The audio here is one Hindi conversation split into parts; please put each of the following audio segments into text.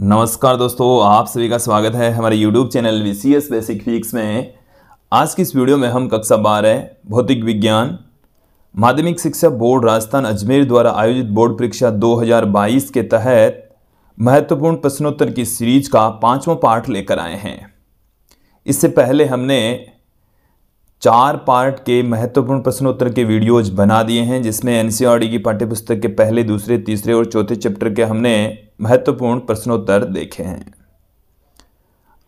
नमस्कार दोस्तों आप सभी का स्वागत है हमारे YouTube channel V C S basic fix में आज की इस वीडियो में हम कक्षा बारह भौतिक विज्ञान माध्यमिक शिक्षा बोर्ड राजस्थान अजमेर द्वारा आयोजित बोर्ड परीक्षा 2022 के तहत महत्वपूर्ण प्रश्नोत्तर की सीरीज का पांचवा पाठ लेकर आए हैं इससे पहले हमने चार पार्ट के महत्वपूर्ण प्रश्नोत्तर के वीडियोज बना दिए हैं जिसमें एन की पाठ्यपुस्तक के पहले दूसरे तीसरे और चौथे चैप्टर के हमने महत्वपूर्ण प्रश्नोत्तर देखे हैं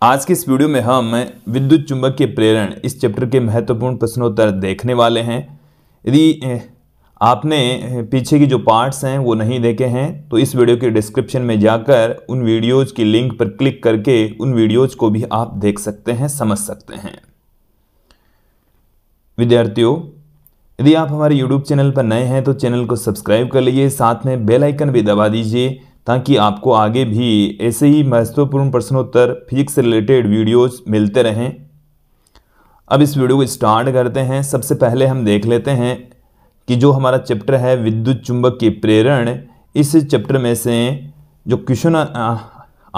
आज के इस वीडियो में हम विद्युत चुंबक के प्रेरण इस चैप्टर के महत्वपूर्ण प्रश्नोत्तर देखने वाले हैं यदि आपने पीछे की जो पार्ट्स हैं वो नहीं देखे हैं तो इस वीडियो के डिस्क्रिप्शन में जाकर उन वीडियोज़ की लिंक पर क्लिक करके उन वीडियोज़ को भी आप देख सकते हैं समझ सकते हैं विद्यार्थियों यदि आप हमारे यूट्यूब चैनल पर नए हैं तो चैनल को सब्सक्राइब कर लीजिए साथ में बेल आइकन भी दबा दीजिए ताकि आपको आगे भी ऐसे ही महत्वपूर्ण प्रश्नोत्तर फिजिक्स से रिलेटेड वीडियोस मिलते रहें अब इस वीडियो को स्टार्ट करते हैं सबसे पहले हम देख लेते हैं कि जो हमारा चैप्टर है विद्युत चुंबक के प्रेरण इस चैप्टर में से जो क्वेश्चन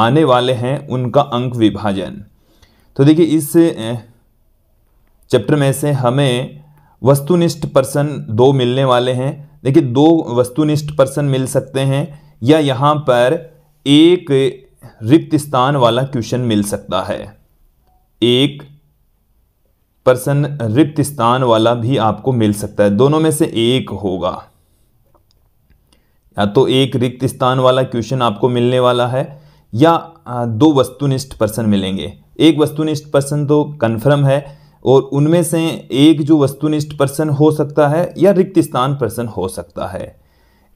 आने वाले हैं उनका अंक विभाजन तो देखिए इस चैप्टर में से हमें वस्तुनिष्ठ पर्सन दो मिलने वाले हैं देखिए दो वस्तुनिष्ठ पर्सन मिल सकते हैं या यहाँ पर एक रिक्त स्थान वाला क्वेश्चन मिल सकता है एक पर्सन रिक्त स्थान वाला भी आपको मिल सकता है दोनों में से एक होगा या तो एक रिक्त स्थान वाला क्वेश्चन आपको मिलने वाला है या दो वस्तुनिष्ठ पर्सन मिलेंगे एक वस्तुनिष्ठ पर्सन तो कन्फर्म है और उनमें से एक जो वस्तुनिष्ठ पर्सन हो सकता है या रिक्त स्थान पर्सन हो सकता है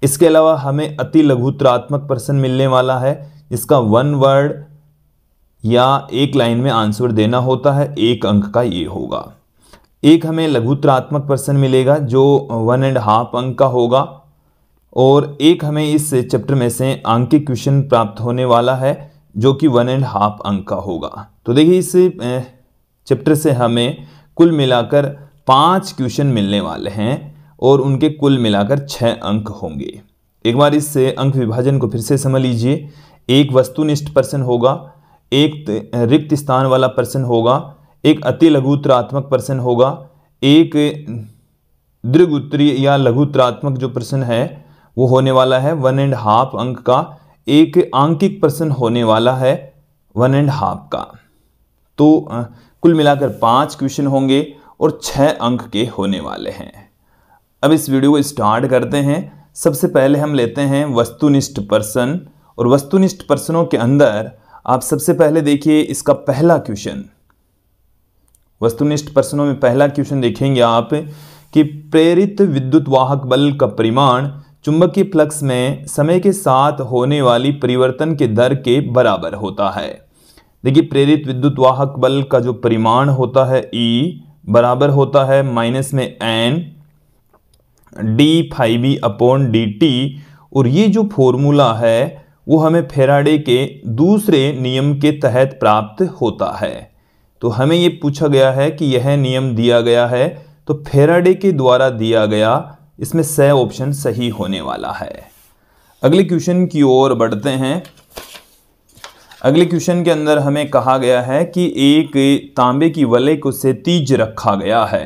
इसके अलावा हमें अति लघुत्रात्मक पर्सन मिलने वाला है जिसका वन वर्ड या एक लाइन में आंसर देना होता है एक अंक का ये होगा एक हमें लघुत्रात्मक पर्सन मिलेगा जो वन एंड हाफ अंक का होगा और एक हमें इस चैप्टर में से आंकिक क्वेश्चन प्राप्त होने वाला है जो कि वन एंड हाफ अंक का होगा तो देखिए इस चैप्टर से हमें कुल मिलाकर पांच क्वेश्चन मिलने वाले हैं और उनके कुल मिलाकर छः अंक होंगे एक बार इससे अंक विभाजन को फिर से समझ लीजिए एक वस्तुनिष्ठ पर्सन होगा एक रिक्त स्थान वाला पर्सन होगा एक अति लघुत्रात्मक पर्सन होगा एक दीर्घ उत्तरीय या लघुत्रात्मक जो प्रश्न है वो होने वाला है वन एंड हाफ अंक का एक आंकिक प्रश्न होने वाला है वन एंड हाफ का तो आ, कुल मिलाकर पांच क्वेश्चन होंगे और छह अंक के होने वाले हैं अब इस वीडियो को स्टार्ट करते हैं सबसे पहले हम लेते हैं वस्तुनिष्ठ पर्सन और वस्तुनिष्ठ पर्सनों के अंदर आप सबसे पहले देखिए इसका पहला क्वेश्चन वस्तुनिष्ठ पर्सनों में पहला क्वेश्चन देखेंगे आप कि प्रेरित विद्युत वाहक बल का परिमाण चुंबकीय फ्लक्स में समय के साथ होने वाली परिवर्तन के दर के बराबर होता है देखिए प्रेरित विद्युत वाहक बल का जो परिमाण होता है ई e बराबर होता है माइनस में N D five upon D T और ये जो फॉर्मूला है वो हमें फेराडे के दूसरे नियम के तहत प्राप्त होता है तो हमें ये पूछा गया है कि यह नियम दिया गया है तो फेराडे के द्वारा दिया गया इसमें स ऑप्शन सही होने वाला है अगले क्वेश्चन की ओर बढ़ते हैं अगले क्वेश्चन के अंदर हमें कहा गया है कि एक तांबे की वले को से तीज रखा गया है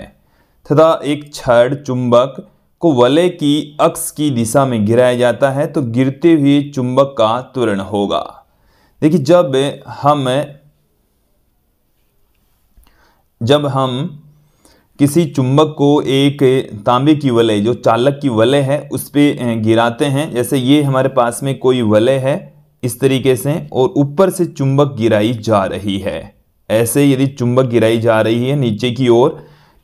तथा एक छड़ चुंबक को वले की अक्स की दिशा में गिराया जाता है तो गिरते हुए चुंबक का त्वरण होगा देखिए जब हम जब हम किसी चुंबक को एक तांबे की वलय जो चालक की वलय है उस पर गिराते हैं जैसे ये हमारे पास में कोई वलय है इस तरीके से और ऊपर से चुंबक गिराई जा रही है ऐसे यदि चुंबक गिराई जा रही है नीचे की ओर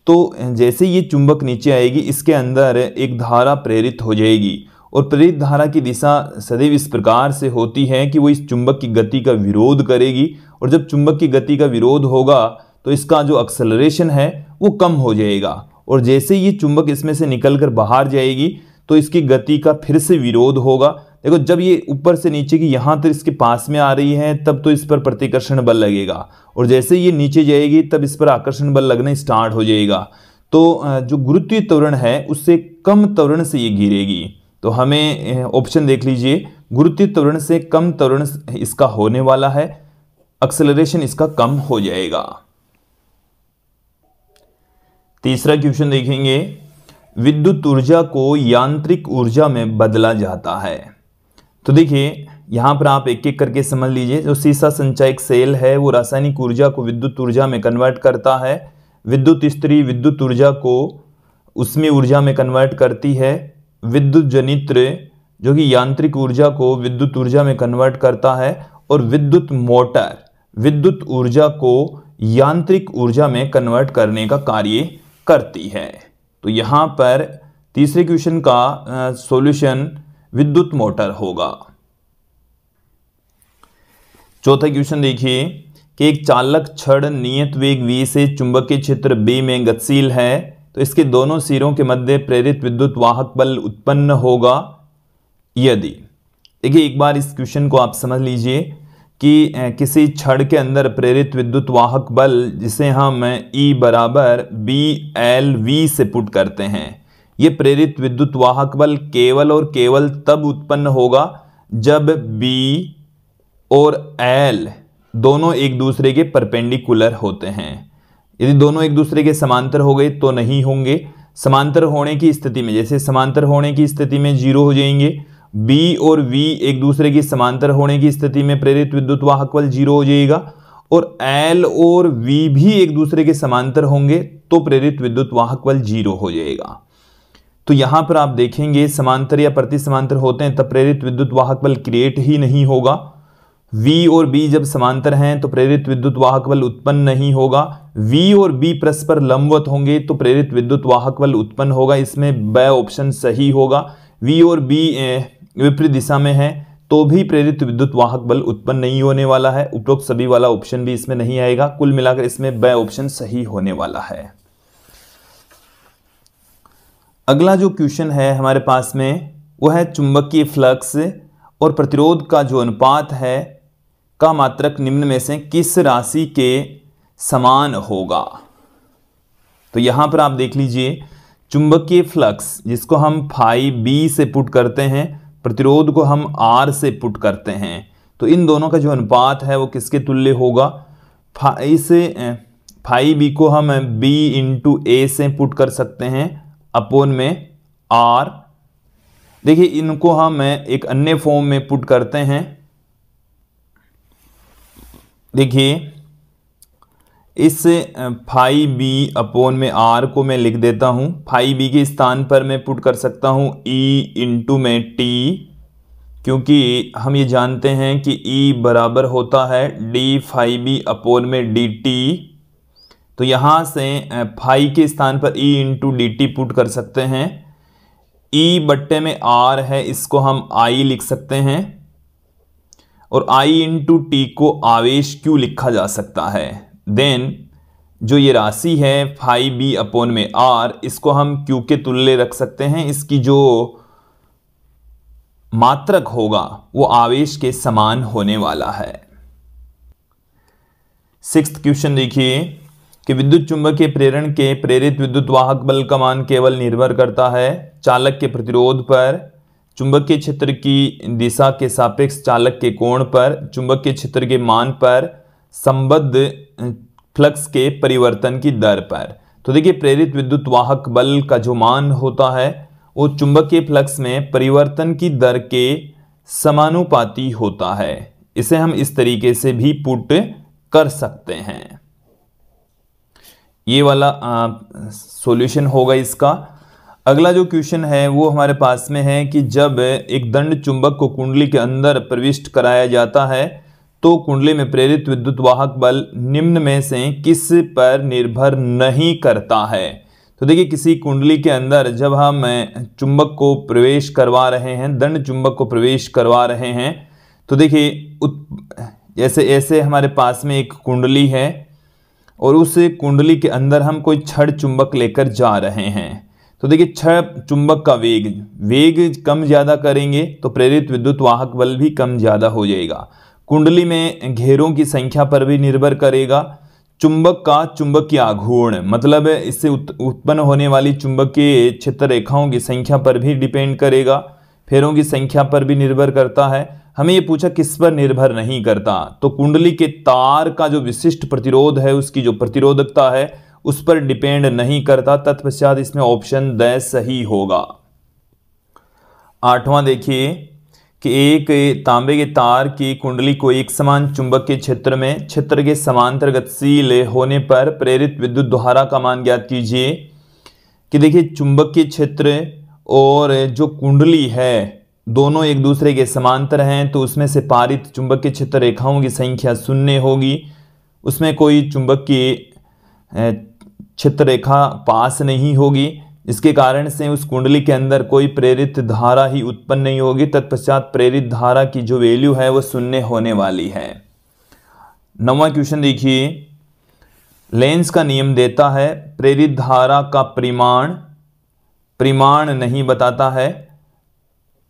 तो जैसे ये चुंबक नीचे आएगी इसके अंदर एक धारा प्रेरित हो जाएगी और प्रेरित धारा की दिशा सदैव इस प्रकार से होती है कि वो इस चुंबक की गति का विरोध करेगी और जब चुंबक की गति का विरोध होगा तो इसका जो एक्सेलरेशन है वो कम हो जाएगा और जैसे ये चुंबक इसमें से निकल कर बाहर जाएगी तो इसकी गति का फिर से विरोध होगा देखो जब ये ऊपर से नीचे की यहाँ तक इसके पास में आ रही है तब तो इस पर प्रतिकर्षण बल लगेगा और जैसे ये नीचे जाएगी तब इस पर आकर्षण बल लगने स्टार्ट हो जाएगा तो जो गुरुत्वीय त्वरण है उससे कम त्वरण से ये गिरेगी तो हमें ऑप्शन देख लीजिए गुरुत्वीय त्वरण से कम त्वरण इसका होने वाला है एक्सेलरेशन इसका कम हो जाएगा तीसरा क्वेश्चन देखेंगे विद्युत ऊर्जा को यांत्रिक ऊर्जा में बदला जाता है तो देखिए यहाँ पर आप एक एक करके समझ लीजिए जो सीसा संचायक सेल है वो रासायनिक ऊर्जा को विद्युत ऊर्जा में कन्वर्ट करता है विद्युत स्त्री विद्युत ऊर्जा को उसमें ऊर्जा में कन्वर्ट करती है विद्युत जनित्र जो कि यांत्रिक ऊर्जा को विद्युत ऊर्जा में कन्वर्ट करता है और विद्युत मोटर विद्युत ऊर्जा को यांत्रिक ऊर्जा में कन्वर्ट करने का कार्य करती है तो यहाँ पर तीसरे क्वेश्चन का सॉल्यूशन विद्युत मोटर होगा चौथा क्वेश्चन देखिए कि एक चालक छड़ नियत वेग वी से चुंबकीय क्षेत्र बी में गतिशील है तो इसके दोनों सिरों के मध्य प्रेरित विद्युत वाहक बल उत्पन्न होगा यदि देखिए एक बार इस क्वेश्चन को आप समझ लीजिए कि किसी छड़ के अंदर प्रेरित विद्युत वाहक बल जिसे हम ई e बराबर बी एल वी से पुट करते हैं ये प्रेरित विद्युत वाहक बल केवल और केवल तब उत्पन्न होगा जब बी और एल दोनों एक दूसरे के परपेंडिकुलर होते हैं यदि दोनों एक दूसरे के समांतर हो गए तो नहीं होंगे समांतर होने की स्थिति में जैसे समांतर होने की स्थिति में जीरो हो जाएंगे बी और वी एक दूसरे के समांतर होने की स्थिति में प्रेरित विद्युत वाहक बल जीरो हो जाएगा और एल और वी भी एक दूसरे के समांतर होंगे तो प्रेरित विद्युत वाहक बल जीरो हो जाएगा तो यहाँ पर आप देखेंगे समांतर या प्रति समांतर होते हैं तब प्रेरित विद्युत वाहक बल क्रिएट ही नहीं होगा V और B जब समांतर हैं तो प्रेरित विद्युत वाहक बल उत्पन्न नहीं होगा V और B परस्पर लंबवत होंगे तो प्रेरित विद्युत वाहक बल उत्पन्न होगा इसमें ब ऑप्शन सही होगा V और B विपरीत दिशा में है तो भी प्रेरित विद्युत वाहक बल उत्पन्न नहीं होने वाला है उपरोक्त सभी वाला ऑप्शन भी इसमें नहीं आएगा कुल मिलाकर इसमें ब ऑप्शन सही होने वाला है अगला जो क्वेश्चन है हमारे पास में वो है चुंबकीय फ्लक्स और प्रतिरोध का जो अनुपात है का मात्रक निम्न में से किस राशि के समान होगा तो यहां पर आप देख लीजिए चुंबकीय फ्लक्स जिसको हम फाइव बी से पुट करते हैं प्रतिरोध को हम आर से पुट करते हैं तो इन दोनों का जो अनुपात है वो किसके तुल्य होगा फाइव से फाइव बी को हम बी इंटू ए से पुट कर सकते हैं अपोन में आर देखिए इनको हम एक अन्य फॉर्म में पुट करते हैं देखिए इस फाइव बी अपोन में आर को मैं लिख देता हूं फाइव बी के स्थान पर मैं पुट कर सकता हूं ई इंटू में टी क्योंकि हम ये जानते हैं कि ई e बराबर होता है डी फाइव बी अपोन में डी टी तो यहां से फाई के स्थान पर E into D T put कर सकते हैं ई e बट्टे में आर है इसको हम आई लिख सकते हैं और आई इंटू टी को आवेश क्यू लिखा जा सकता है देन जो ये राशि है फाइव बी अपोन में आर इसको हम क्यू के तुल्य रख सकते हैं इसकी जो मात्रक होगा वो आवेश के समान होने वाला है सिक्स क्वेश्चन देखिए कि विद्युत चुंबकीय प्रेरण के प्रेरित विद्युत वाहक बल का मान केवल निर्भर करता है चालक के प्रतिरोध पर चुंबकीय क्षेत्र की दिशा के सापेक्ष चालक के कोण पर चुंबकीय क्षेत्र के मान पर संबद्ध फ्लक्स के परिवर्तन की दर पर तो देखिए प्रेरित विद्युत वाहक बल का जो मान होता है वो चुंबकीय फ्लक्स में परिवर्तन की दर के समानुपाती होता है इसे हम इस तरीके से भी पुट कर सकते हैं ये वाला सॉल्यूशन होगा इसका अगला जो क्वेश्चन है वो हमारे पास में है कि जब एक दंड चुंबक को कुंडली के अंदर प्रविष्ट कराया जाता है तो कुंडली में प्रेरित विद्युत वाहक बल निम्न में से किस पर निर्भर नहीं करता है तो देखिए किसी कुंडली के अंदर जब हम चुंबक को प्रवेश करवा रहे हैं दंड चुंबक को प्रवेश करवा रहे हैं तो देखिए जैसे ऐसे हमारे पास में एक कुंडली है और उस कुंडली के अंदर हम कोई छड़ चुंबक लेकर जा रहे हैं तो देखिए छड़ चुंबक का वेग वेग कम ज़्यादा करेंगे तो प्रेरित विद्युत वाहक बल भी कम ज़्यादा हो जाएगा कुंडली में घेरों की संख्या पर भी निर्भर करेगा चुंबक का चुंबक की आघूर्ण मतलब इससे उत्पन्न होने वाली चुंबक के क्षेत्र रेखाओं की संख्या पर भी डिपेंड करेगा फेरों की संख्या पर भी निर्भर करता है हमें ये पूछा किस पर निर्भर नहीं करता तो कुंडली के तार का जो विशिष्ट प्रतिरोध है उसकी जो प्रतिरोधकता है उस पर डिपेंड नहीं करता तत्पश्चात इसमें ऑप्शन द सही होगा आठवां देखिए कि एक तांबे के तार की कुंडली को एक समान चुंबक के क्षेत्र में क्षेत्र के समांतर गतिशील होने पर प्रेरित विद्युत द्वारा का मान ज्ञात कीजिए कि देखिए चुंबक के क्षेत्र और जो कुंडली है दोनों एक दूसरे के समांतर हैं तो उसमें से पारित चुंबक की क्षेत्र रेखाओं की संख्या शून्य होगी उसमें कोई चुंबक की क्षेत्र रेखा पास नहीं होगी इसके कारण से उस कुंडली के अंदर कोई प्रेरित धारा ही उत्पन्न नहीं होगी तत्पश्चात प्रेरित धारा की जो वैल्यू है वो शून्य होने वाली है नवा क्वेश्चन देखिए लेंस का नियम देता है प्रेरित धारा का परिमाण परिमाण नहीं बताता है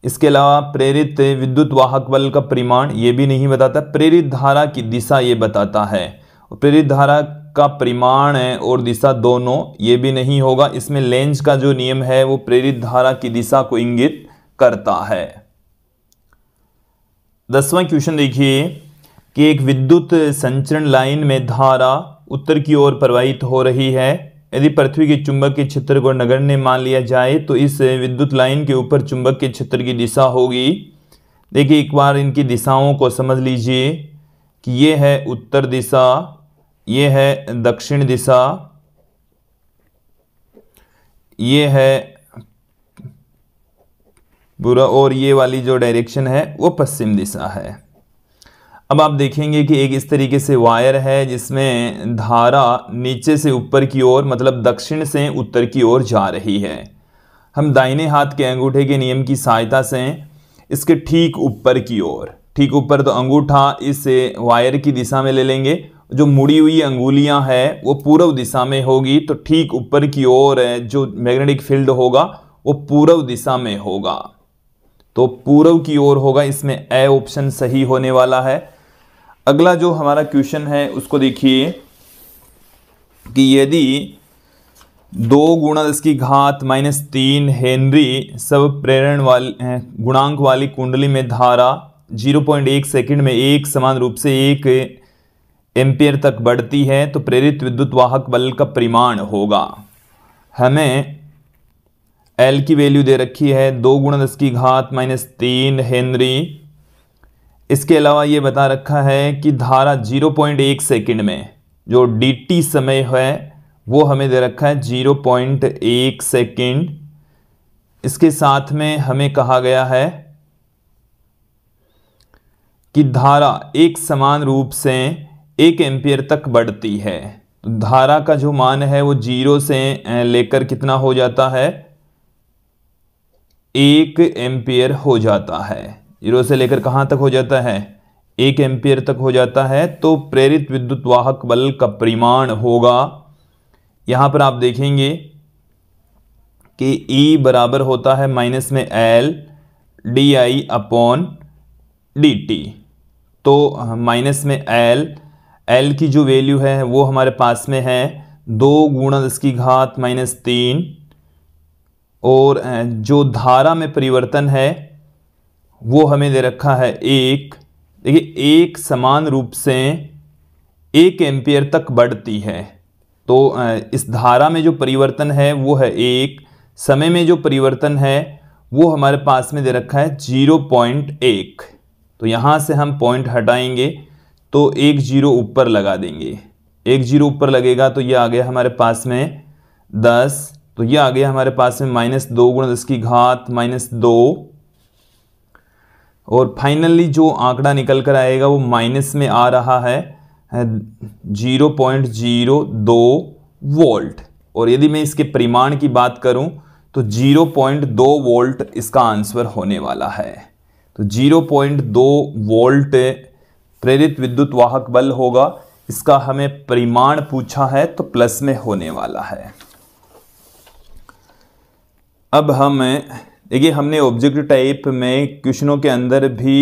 इसके अलावा प्रेरित विद्युत वाहक बल का परिमाण ये भी नहीं बताता प्रेरित धारा की दिशा ये बताता है प्रेरित धारा का परिमाण है और दिशा दोनों ये भी नहीं होगा इसमें लेंज का जो नियम है वो प्रेरित धारा की दिशा को इंगित करता है दसवां क्वेश्चन देखिए कि एक विद्युत संचरण लाइन में धारा उत्तर की ओर प्रवाहित हो रही है यदि पृथ्वी के चुंबक के क्षेत्र को नगण्य मान लिया जाए तो इस विद्युत लाइन के ऊपर चुंबक के क्षेत्र की दिशा होगी देखिए एक बार इनकी दिशाओं को समझ लीजिए कि ये है उत्तर दिशा ये है दक्षिण दिशा ये है पूरा और ये वाली जो डायरेक्शन है वो पश्चिम दिशा है अब आप देखेंगे कि एक इस तरीके से वायर है जिसमें धारा नीचे से ऊपर की ओर मतलब दक्षिण से उत्तर की ओर जा रही है हम दाहिने हाथ के अंगूठे के नियम की सहायता से इसके ठीक ऊपर की ओर ठीक ऊपर तो अंगूठा इस वायर की दिशा में ले लेंगे जो मुड़ी हुई अंगुलियां हैं वो पूर्व दिशा में होगी तो ठीक ऊपर की ओर जो मैग्नेटिक फील्ड होगा वो पूर्व दिशा में होगा तो पूर्व की ओर होगा इसमें ए ऑप्शन सही होने वाला है अगला जो हमारा क्वेश्चन है उसको देखिए कि यदि दो गुणा दस की घात माइनस तीन हेनरी सब प्रेरण वाली गुणांक वाली कुंडली में धारा 0.1 सेकंड में एक समान रूप से एक एम्पियर तक बढ़ती है तो प्रेरित विद्युत वाहक बल का परिमाण होगा हमें एल की वैल्यू दे रखी है दो गुणा दस की घात माइनस तीन हेनरी इसके अलावा ये बता रखा है कि धारा 0.1 सेकेंड में जो dt समय है वो हमें दे रखा है 0.1 सेकेंड इसके साथ में हमें कहा गया है कि धारा एक समान रूप से एक एम्पियर तक बढ़ती है तो धारा का जो मान है वो जीरो से लेकर कितना हो जाता है एक एम्पियर हो जाता है जीरो से लेकर कहाँ तक हो जाता है एक एम्पियर तक हो जाता है तो प्रेरित विद्युत वाहक बल का परिमाण होगा यहाँ पर आप देखेंगे कि E बराबर होता है माइनस में L D I upon D T तो माइनस में L L की जो वैल्यू है वो हमारे पास में है दो गुणा दस की घात माइनस तीन और जो धारा में परिवर्तन है वो हमें दे रखा है एक देखिए एक समान रूप से एक एम्पियर तक बढ़ती है तो इस धारा में जो परिवर्तन है वो है एक समय में जो परिवर्तन है वो हमारे पास में दे रखा है जीरो पॉइंट एक तो यहाँ से हम पॉइंट हटाएंगे तो एक जीरो ऊपर लगा देंगे एक जीरो ऊपर लगेगा तो ये आ गया हमारे पास में दस तो ये आ गया हमारे पास में माइनस दो गुण दस की घात माइनस दो और फाइनली जो आंकड़ा निकल कर आएगा वो माइनस में आ रहा है जीरो पॉइंट जीरो दो वोल्ट और यदि मैं इसके परिमाण की बात करूं तो जीरो पॉइंट दो वोल्ट इसका आंसर होने वाला है तो जीरो पॉइंट दो वोल्ट प्रेरित विद्युत वाहक बल होगा इसका हमें परिमाण पूछा है तो प्लस में होने वाला है अब हम देखिए हमने ऑब्जेक्ट टाइप में क्वेश्चनों के अंदर भी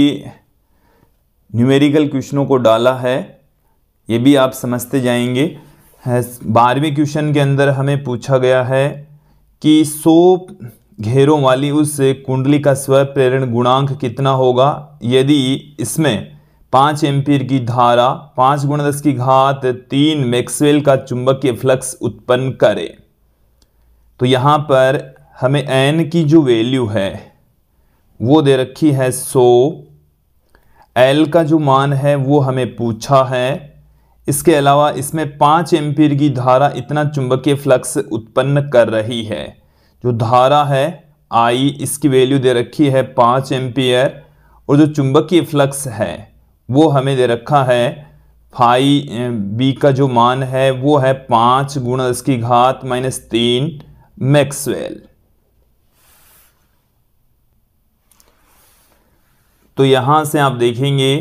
न्यूमेरिकल क्वेश्चनों को डाला है ये भी आप समझते जाएंगे बारहवें क्वेश्चन के अंदर हमें पूछा गया है कि सो घेरों वाली उस कुंडली का स्व प्रेरण गुणांक कितना होगा यदि इसमें पाँच एम्पीयर की धारा पाँच गुण दस की घात तीन मैक्सवेल का चुंबकीय फ्लक्स उत्पन्न करे तो यहाँ पर हमें एन की जो वैल्यू है वो दे रखी है सो एल का जो मान है वो हमें पूछा है इसके अलावा इसमें पाँच एम्पीयर की धारा इतना चुंबकीय फ्लक्स उत्पन्न कर रही है जो धारा है आई इसकी वैल्यू दे रखी है पाँच एम्पियर और जो चुंबकीय फ्लक्स है वो हमें दे रखा है फाई बी का जो मान है वो है पाँच गुणा इसकी घात माइनस तीन मैक्सवेल तो यहाँ से आप देखेंगे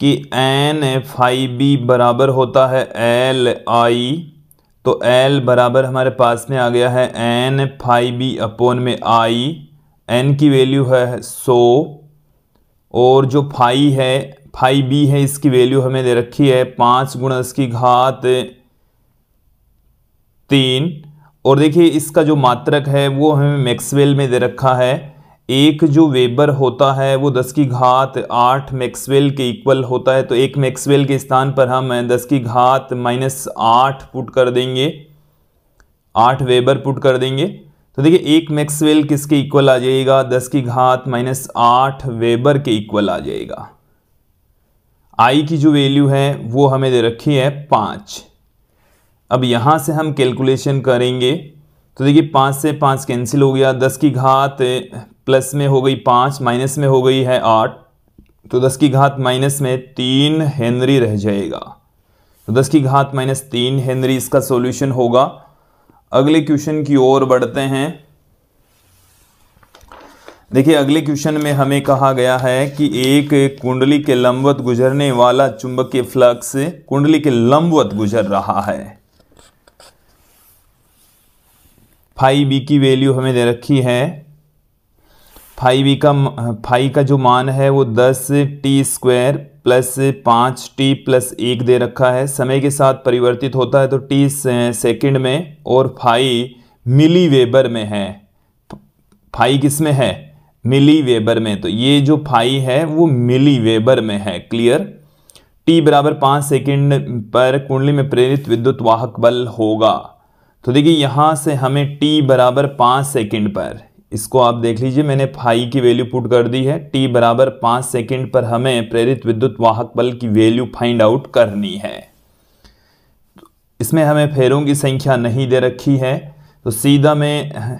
कि एन एफ आई बी बराबर होता है एल आई तो एल बराबर हमारे पास में आ गया है N F I B upon में आई एन की वैल्यू है सौ और जो फाई है फाई बी है इसकी वैल्यू हमें दे रखी है पाँच गुण इसकी घात तीन और देखिए इसका जो मात्रक है वो हमें मैक्सवेल में दे रखा है एक जो वेबर होता है वो 10 की घात आठ मैक्सवेल के इक्वल होता है तो एक मैक्सवेल के स्थान पर हम 10 की घात माइनस आठ पुट कर देंगे आठ वेबर पुट कर देंगे तो देखिए एक मैक्सवेल किसके इक्वल आ जाएगा 10 की घात माइनस आठ वेबर के इक्वल आ जाएगा आई की जो वैल्यू है वो हमें दे रखी है पाँच अब यहाँ से हम कैलकुलेशन करेंगे तो देखिए पाँच से पाँच कैंसिल हो गया दस की घात प्लस में हो गई पाँच माइनस में हो गई है आठ तो दस की घात माइनस में तीन हेनरी रह जाएगा तो दस की घात माइनस तीन हेनरी इसका सॉल्यूशन होगा अगले क्वेश्चन की ओर बढ़ते हैं देखिए अगले क्वेश्चन में हमें कहा गया है कि एक कुंडली के लंबवत गुजरने वाला चुंबकीय फ्लक्स कुंडली के लंबवत गुजर रहा है फाइव बी की वैल्यू हमें दे रखी है फाइव ई का फाइव का जो मान है वो दस टी स्क्वायर प्लस पाँच टी प्लस एक दे रखा है समय के साथ परिवर्तित होता है तो टी सेकंड में और फाइव मिली वेबर में है फाइव किस में है मिली वेबर में तो ये जो फाइव है वो मिली वेबर में है क्लियर टी बराबर पाँच सेकेंड पर कुंडली में प्रेरित विद्युत वाहक बल होगा तो देखिए यहाँ से हमें टी बराबर पाँच सेकेंड पर इसको आप देख लीजिए मैंने फाई की वैल्यू पुट कर दी है टी बराबर पाँच सेकेंड पर हमें प्रेरित विद्युत वाहक बल की वैल्यू फाइंड आउट करनी है इसमें हमें फेरों की संख्या नहीं दे रखी है तो सीधा e में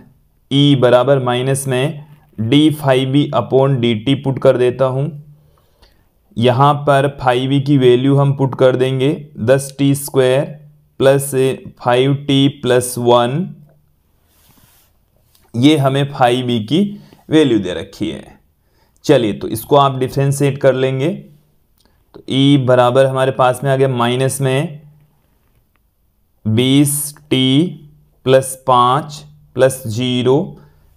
ई बराबर माइनस में D five B upon D T put कर देता हूँ यहाँ पर फाइव बी की वैल्यू हम पुट कर देंगे दस T square plus five T plus one ये हमें फाइव बी की वैल्यू दे रखी है चलिए तो इसको आप डिफ्रेंशिएट कर लेंगे तो ई e बराबर हमारे पास में आ गया माइनस में बीस टी प्लस पाँच प्लस जीरो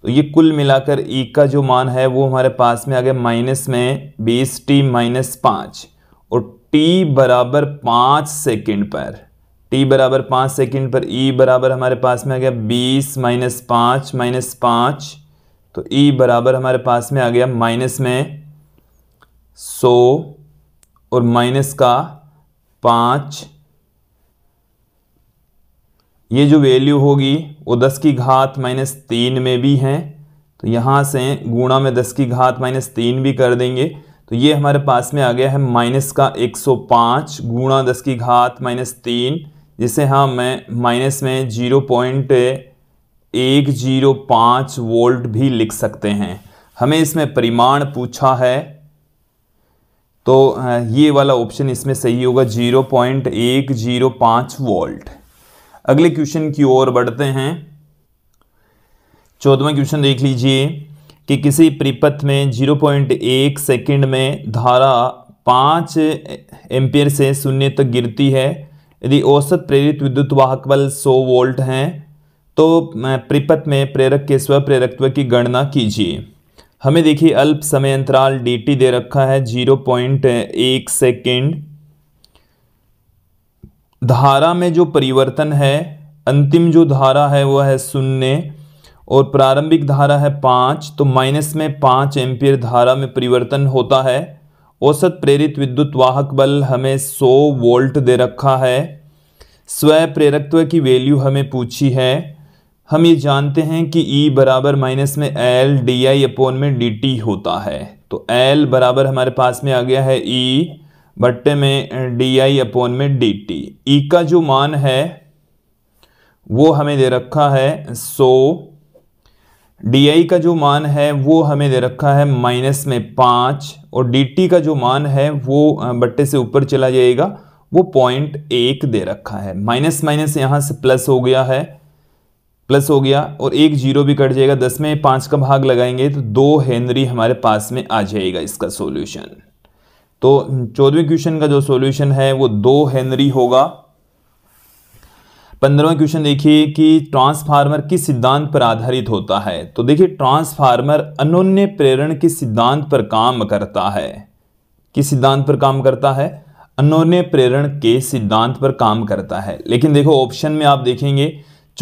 तो ये कुल मिलाकर ई e का जो मान है वो हमारे पास में आ गया माइनस में बीस टी माइनस पाँच और टी बराबर पाँच सेकेंड पर टी बराबर पाँच सेकेंड पर ई बराबर हमारे पास में आ गया बीस माइनस पाँच माइनस पाँच तो ई बराबर हमारे पास में आ गया माइनस में सौ और माइनस का पाँच ये जो वैल्यू होगी वो दस की घात माइनस तीन में भी हैं तो यहाँ से गुणा में दस की घात माइनस तीन भी कर देंगे तो ये हमारे पास में आ गया है माइनस का एक सौ पाँच गुणा दस की घात माइनस तीन जिसे हम मैं माइनस में जीरो पॉइंट एक जीरो पाँच वोल्ट भी लिख सकते हैं हमें इसमें परिमाण पूछा है तो ये वाला ऑप्शन इसमें सही होगा जीरो पॉइंट एक जीरो पाँच वोल्ट अगले क्वेश्चन की ओर बढ़ते हैं चौदवा क्वेश्चन देख लीजिए कि किसी परिपथ में जीरो पॉइंट एक सेकेंड में धारा पाँच एम्पियर से शून्य तक गिरती है यदि औसत प्रेरित विद्युत वाहक बल 100 वोल्ट हैं तो प्रिपत में प्रेरक के स्व प्रेरकत्व की गणना कीजिए हमें देखिए अल्प समय अंतराल डी दे रखा है 0.1 सेकेंड धारा में जो परिवर्तन है अंतिम जो धारा है वह है शून्य और प्रारंभिक धारा है पाँच तो माइनस में पाँच एम्पियर धारा में परिवर्तन होता है औसत प्रेरित विद्युत वाहक बल हमें 100 वोल्ट दे रखा है स्व प्रेरकत्व की वैल्यू हमें पूछी है हम ये जानते हैं कि E बराबर माइनस में L डी आई अपोन में डी टी होता है तो L बराबर हमारे पास में आ गया है E बट्टे में डी आई अपोन में डी टी ई का जो मान है वो हमें दे रखा है 100 डी आई का जो मान है वो हमें दे रखा है माइनस में पाँच और डी टी का जो मान है वो बट्टे से ऊपर चला जाएगा वो पॉइंट एक दे रखा है माइनस माइनस यहाँ से प्लस हो गया है प्लस हो गया और एक जीरो भी कट जाएगा दस में पाँच का भाग लगाएंगे तो दो हेनरी हमारे पास में आ जाएगा इसका सोल्यूशन तो चौदहवें क्वेश्चन का जो सोल्यूशन है वो दो हेनरी होगा पंद्रवा क्वेश्चन देखिए कि ट्रांसफार्मर किस सिद्धांत पर आधारित होता है तो देखिए ट्रांसफार्मर अनोन्य प्रेरण के सिद्धांत पर काम करता है किस सिद्धांत पर काम करता है अनोन्य प्रेरण के सिद्धांत पर काम करता है लेकिन देखो ऑप्शन में आप देखेंगे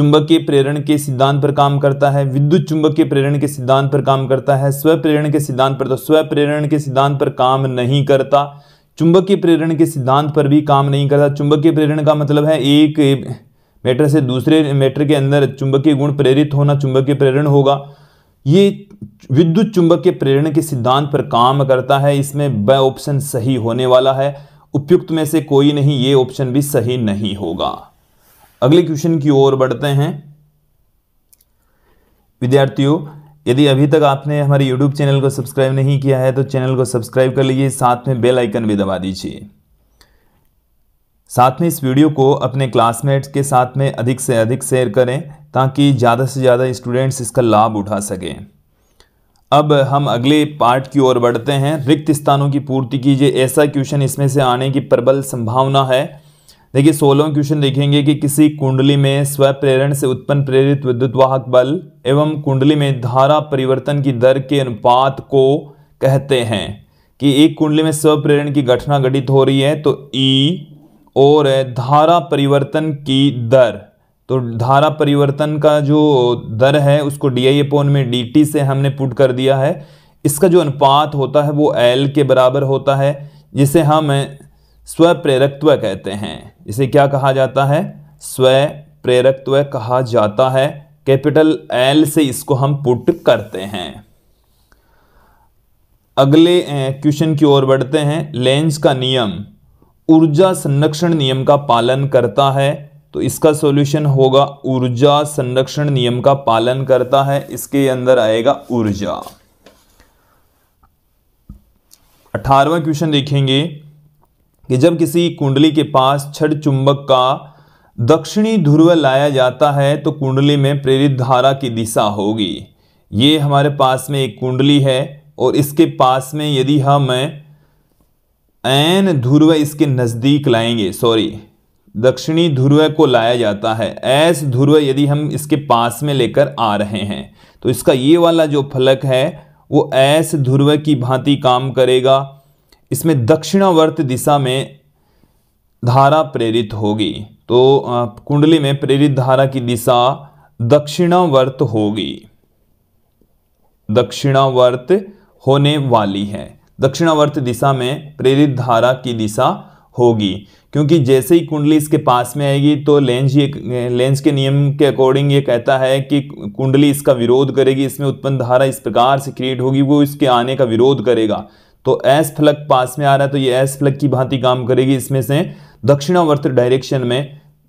के प्रेरण के सिद्धांत पर काम करता है विद्युत चुंबक के प्रेरण के सिद्धांत पर काम करता है स्व प्रेरण के सिद्धांत पर तो स्व प्रेरण के सिद्धांत पर काम नहीं करता चुंबकीय प्रेरण के सिद्धांत पर भी काम नहीं करता के प्रेरण का मतलब है एक मैटर से दूसरे मैटर के अंदर चुंबकीय गुण प्रेरित होना चुंबकीय प्रेरण होगा ये विद्युत चुंबक के प्रेरण के सिद्धांत पर काम करता है इसमें ब ऑप्शन सही होने वाला है उपयुक्त में से कोई नहीं ये ऑप्शन भी सही नहीं होगा अगले क्वेश्चन की ओर बढ़ते हैं विद्यार्थियों यदि अभी तक आपने हमारे YouTube चैनल को सब्सक्राइब नहीं किया है तो चैनल को सब्सक्राइब कर लीजिए साथ में बेल आइकन भी दबा दीजिए साथ में इस वीडियो को अपने क्लासमेट्स के साथ में अधिक से अधिक शेयर करें ताकि ज़्यादा से ज़्यादा स्टूडेंट्स इसका लाभ उठा सकें अब हम अगले पार्ट की ओर बढ़ते हैं रिक्त स्थानों की पूर्ति कीजिए ऐसा क्वेश्चन इसमें से आने की प्रबल संभावना है देखिए सोलह क्वेश्चन देखेंगे कि किसी कुंडली में स्वप्रेरण से उत्पन्न प्रेरित विद्युतवाहक बल एवं कुंडली में धारा परिवर्तन की दर के अनुपात को कहते हैं कि एक कुंडली में स्वप्रेरण की घटना घटित हो रही है तो ई e और है धारा परिवर्तन की दर तो धारा परिवर्तन का जो दर है उसको डी आई अपोन में डी टी से हमने पुट कर दिया है इसका जो अनुपात होता है वो एल के बराबर होता है जिसे हम स्वप्रेरकत्व कहते हैं इसे क्या कहा जाता है स्वप्रेरकत्व कहा जाता है कैपिटल एल से इसको हम पुट करते हैं अगले क्वेश्चन की ओर बढ़ते हैं लेंज का नियम ऊर्जा संरक्षण नियम का पालन करता है तो इसका सॉल्यूशन होगा ऊर्जा संरक्षण नियम का पालन करता है इसके अंदर आएगा ऊर्जा अठारवा क्वेश्चन देखेंगे कि जब किसी कुंडली के पास छठ चुंबक का दक्षिणी ध्रुव लाया जाता है तो कुंडली में प्रेरित धारा की दिशा होगी ये हमारे पास में एक कुंडली है और इसके पास में यदि हम एन ध्रुव इसके नज़दीक लाएंगे सॉरी दक्षिणी ध्रुव को लाया जाता है एस ध्रुव यदि हम इसके पास में लेकर आ रहे हैं तो इसका ये वाला जो फलक है वो एस ध्रुव की भांति काम करेगा इसमें दक्षिणावर्त दिशा में धारा प्रेरित होगी तो कुंडली में प्रेरित धारा की दिशा दक्षिणावर्त होगी दक्षिणावर्त होने वाली है दक्षिणावर्त दिशा में प्रेरित धारा की दिशा होगी क्योंकि जैसे ही कुंडली इसके पास में आएगी तो लेंज ये लेंज के नियम के अकॉर्डिंग ये कहता है कि कुंडली इसका विरोध करेगी इसमें उत्पन्न धारा इस प्रकार से क्रिएट होगी वो इसके आने का विरोध करेगा तो एस फ्लग पास में आ रहा है तो ये एस फ्लक की भांति काम करेगी इसमें से दक्षिणावर्त डायरेक्शन में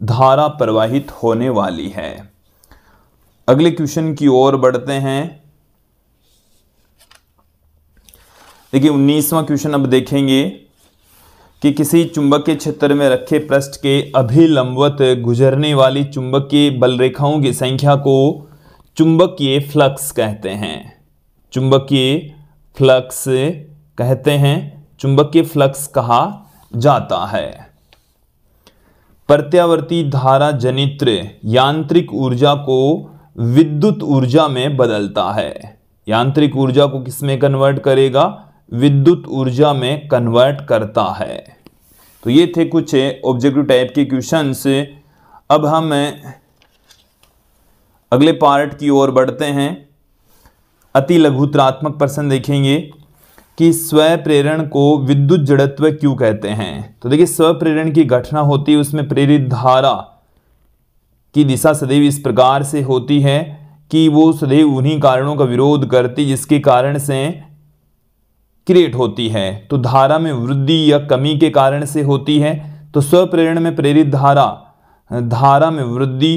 धारा प्रवाहित होने वाली है अगले क्वेश्चन की ओर बढ़ते हैं देखिए उन्नीसवां क्वेश्चन अब देखेंगे कि किसी चुंबक के क्षेत्र में रखे पृष्ठ के अभिलंबवत गुजरने वाली चुंबक की बल रेखाओं की संख्या को चुंबकीय फ्लक्स कहते हैं चुंबकीय फ्लक्स कहते हैं चुंबकीय फ्लक्स कहा जाता है प्रत्यावर्ती धारा जनित्र यांत्रिक ऊर्जा को विद्युत ऊर्जा में बदलता है यांत्रिक ऊर्जा को किसमें कन्वर्ट करेगा विद्युत ऊर्जा में कन्वर्ट करता है तो ये थे कुछ ऑब्जेक्टिव टाइप के क्वेश्चन अब हम अगले पार्ट की ओर बढ़ते हैं अति लघुतरात्मक प्रश्न देखेंगे कि स्वप्रेरण को विद्युत जड़त्व क्यों कहते हैं तो देखिए स्वप्रेरण की घटना होती है उसमें प्रेरित धारा की दिशा सदैव इस प्रकार से होती है कि वो सदैव उन्हीं कारणों का विरोध करती जिसके कारण से क्रिएट होती है तो धारा में वृद्धि या कमी के कारण से होती है तो स्वप्रेरण में प्रेरित धारा धारा में वृद्धि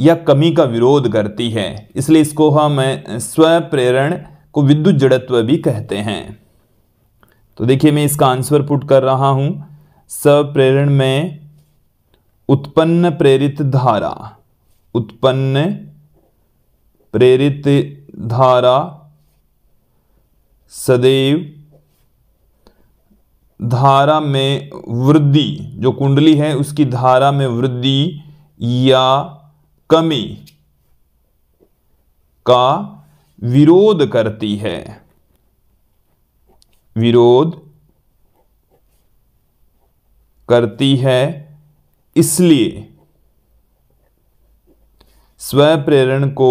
या कमी का विरोध करती है इसलिए इसको हम स्वप्रेरण को विद्युत जड़त्व भी कहते हैं तो देखिए मैं इसका आंसर पुट कर रहा स्व स्वप्रेरण में उत्पन्न प्रेरित धारा उत्पन्न प्रेरित धारा सदैव धारा में वृद्धि जो कुंडली है उसकी धारा में वृद्धि या कमी का विरोध करती है विरोध करती है इसलिए स्वप्रेरण को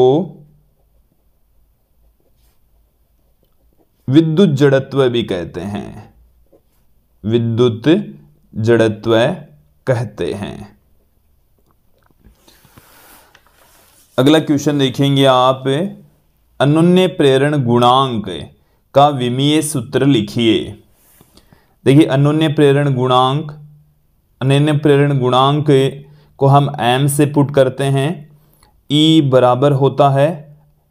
विद्युत जड़त्व भी कहते हैं विद्युत जड़त्व कहते हैं अगला क्वेश्चन देखेंगे आप अनुन्य प्रेरण गुणांक का विमीय सूत्र लिखिए देखिए अनुन्य प्रेरण गुणांक अनन्य प्रेरण गुणांक को हम एम से पुट करते हैं ई e बराबर होता है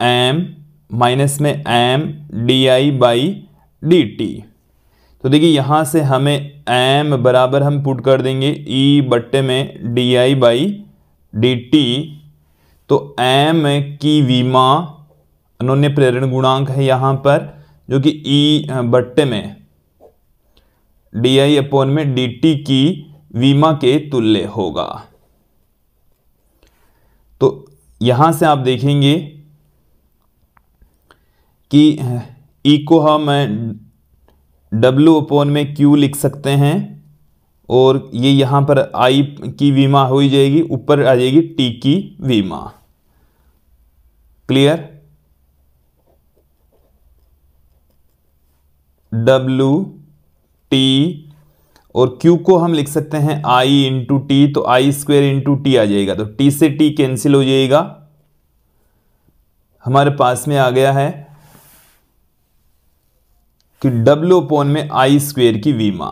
एम माइनस में M D I by D T तो देखिए यहाँ से हमें एम बराबर हम पुट कर देंगे ई e बट्टे में D I by D T तो एम की वीमा अनोन्य प्रेरण गुणांक है यहाँ पर जो कि ई e, बट्टे में डी आई अपोन में डी टी की वीमा के तुल्य होगा तो यहाँ से आप देखेंगे कि ई e को हम W अपोन में क्यू लिख सकते हैं और ये यहाँ पर आई की वीमा हो ही जाएगी ऊपर आ जाएगी टी की वीमा क्लियर W टी और Q को हम लिख सकते हैं I इंटू टी तो आई स्क्वेयर इंटू टी आ जाएगा तो T से T कैंसिल हो जाएगा हमारे पास में आ गया है कि डब्ल्यू पोन में आई स्क्वेयर की वीमा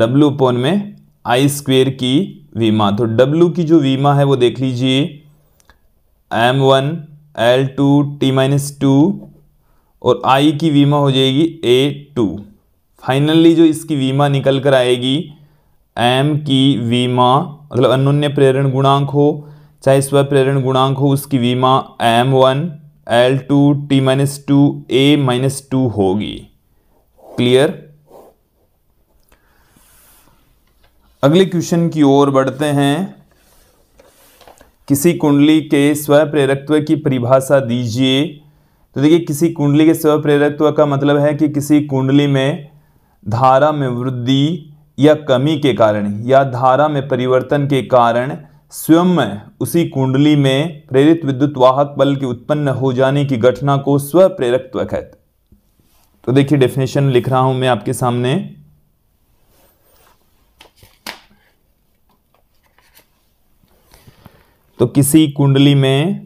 डब्ल्यू पोन में आई स्क्वेयर की वीमा तो डब्ल्यू की जो वीमा है वो देख लीजिए M one L two T minus two और आई की वीमा हो जाएगी ए टू फाइनली जो इसकी वीमा निकल कर आएगी एम की वीमा मतलब अनुन्य प्रेरण गुणांक हो चाहे स्व प्रेरण गुणांक हो उसकी वीमा M one L two T minus two A minus two होगी क्लियर अगले क्वेश्चन की ओर बढ़ते हैं किसी कुंडली के स्वप्रेरकत्व की परिभाषा दीजिए तो देखिए किसी कुंडली के स्वप्रेरकत्व का मतलब है कि किसी कुंडली में धारा में वृद्धि या कमी के कारण या धारा में परिवर्तन के कारण स्वयं उसी कुंडली में प्रेरित विद्युत वाहक बल के उत्पन्न हो जाने की घटना को स्वप्रेरकत्व कहते तो देखिए डेफिनेशन लिख रहा हूं मैं आपके सामने तो किसी कुंडली में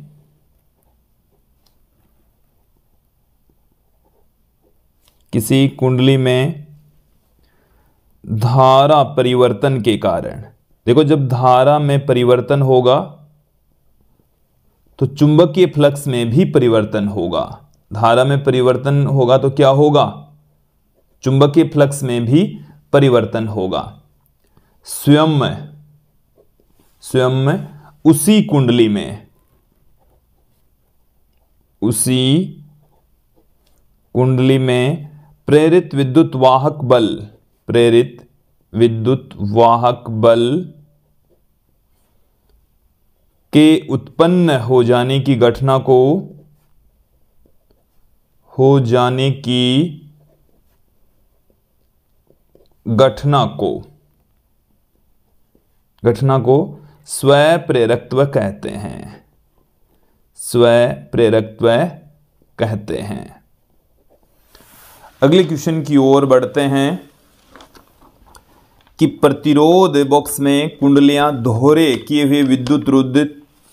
किसी कुंडली में धारा परिवर्तन के कारण देखो जब धारा में परिवर्तन होगा तो चुंबकीय फ्लक्स में भी परिवर्तन होगा धारा में परिवर्तन होगा तो क्या होगा चुंबकीय फ्लक्स में भी परिवर्तन होगा स्वयं में स्वयं में उसी कुंडली में उसी कुंडली में प्रेरित विद्युत वाहक बल प्रेरित विद्युत वाहक बल के उत्पन्न हो जाने की घटना को हो जाने की घटना को घटना को स्व प्रेरकत्व कहते हैं स्व प्रेरकत्व कहते हैं अगले क्वेश्चन की ओर बढ़ते हैं कि प्रतिरोध बॉक्स में कुंडलियां दोहरे किए हुए विद्युत रुद्ध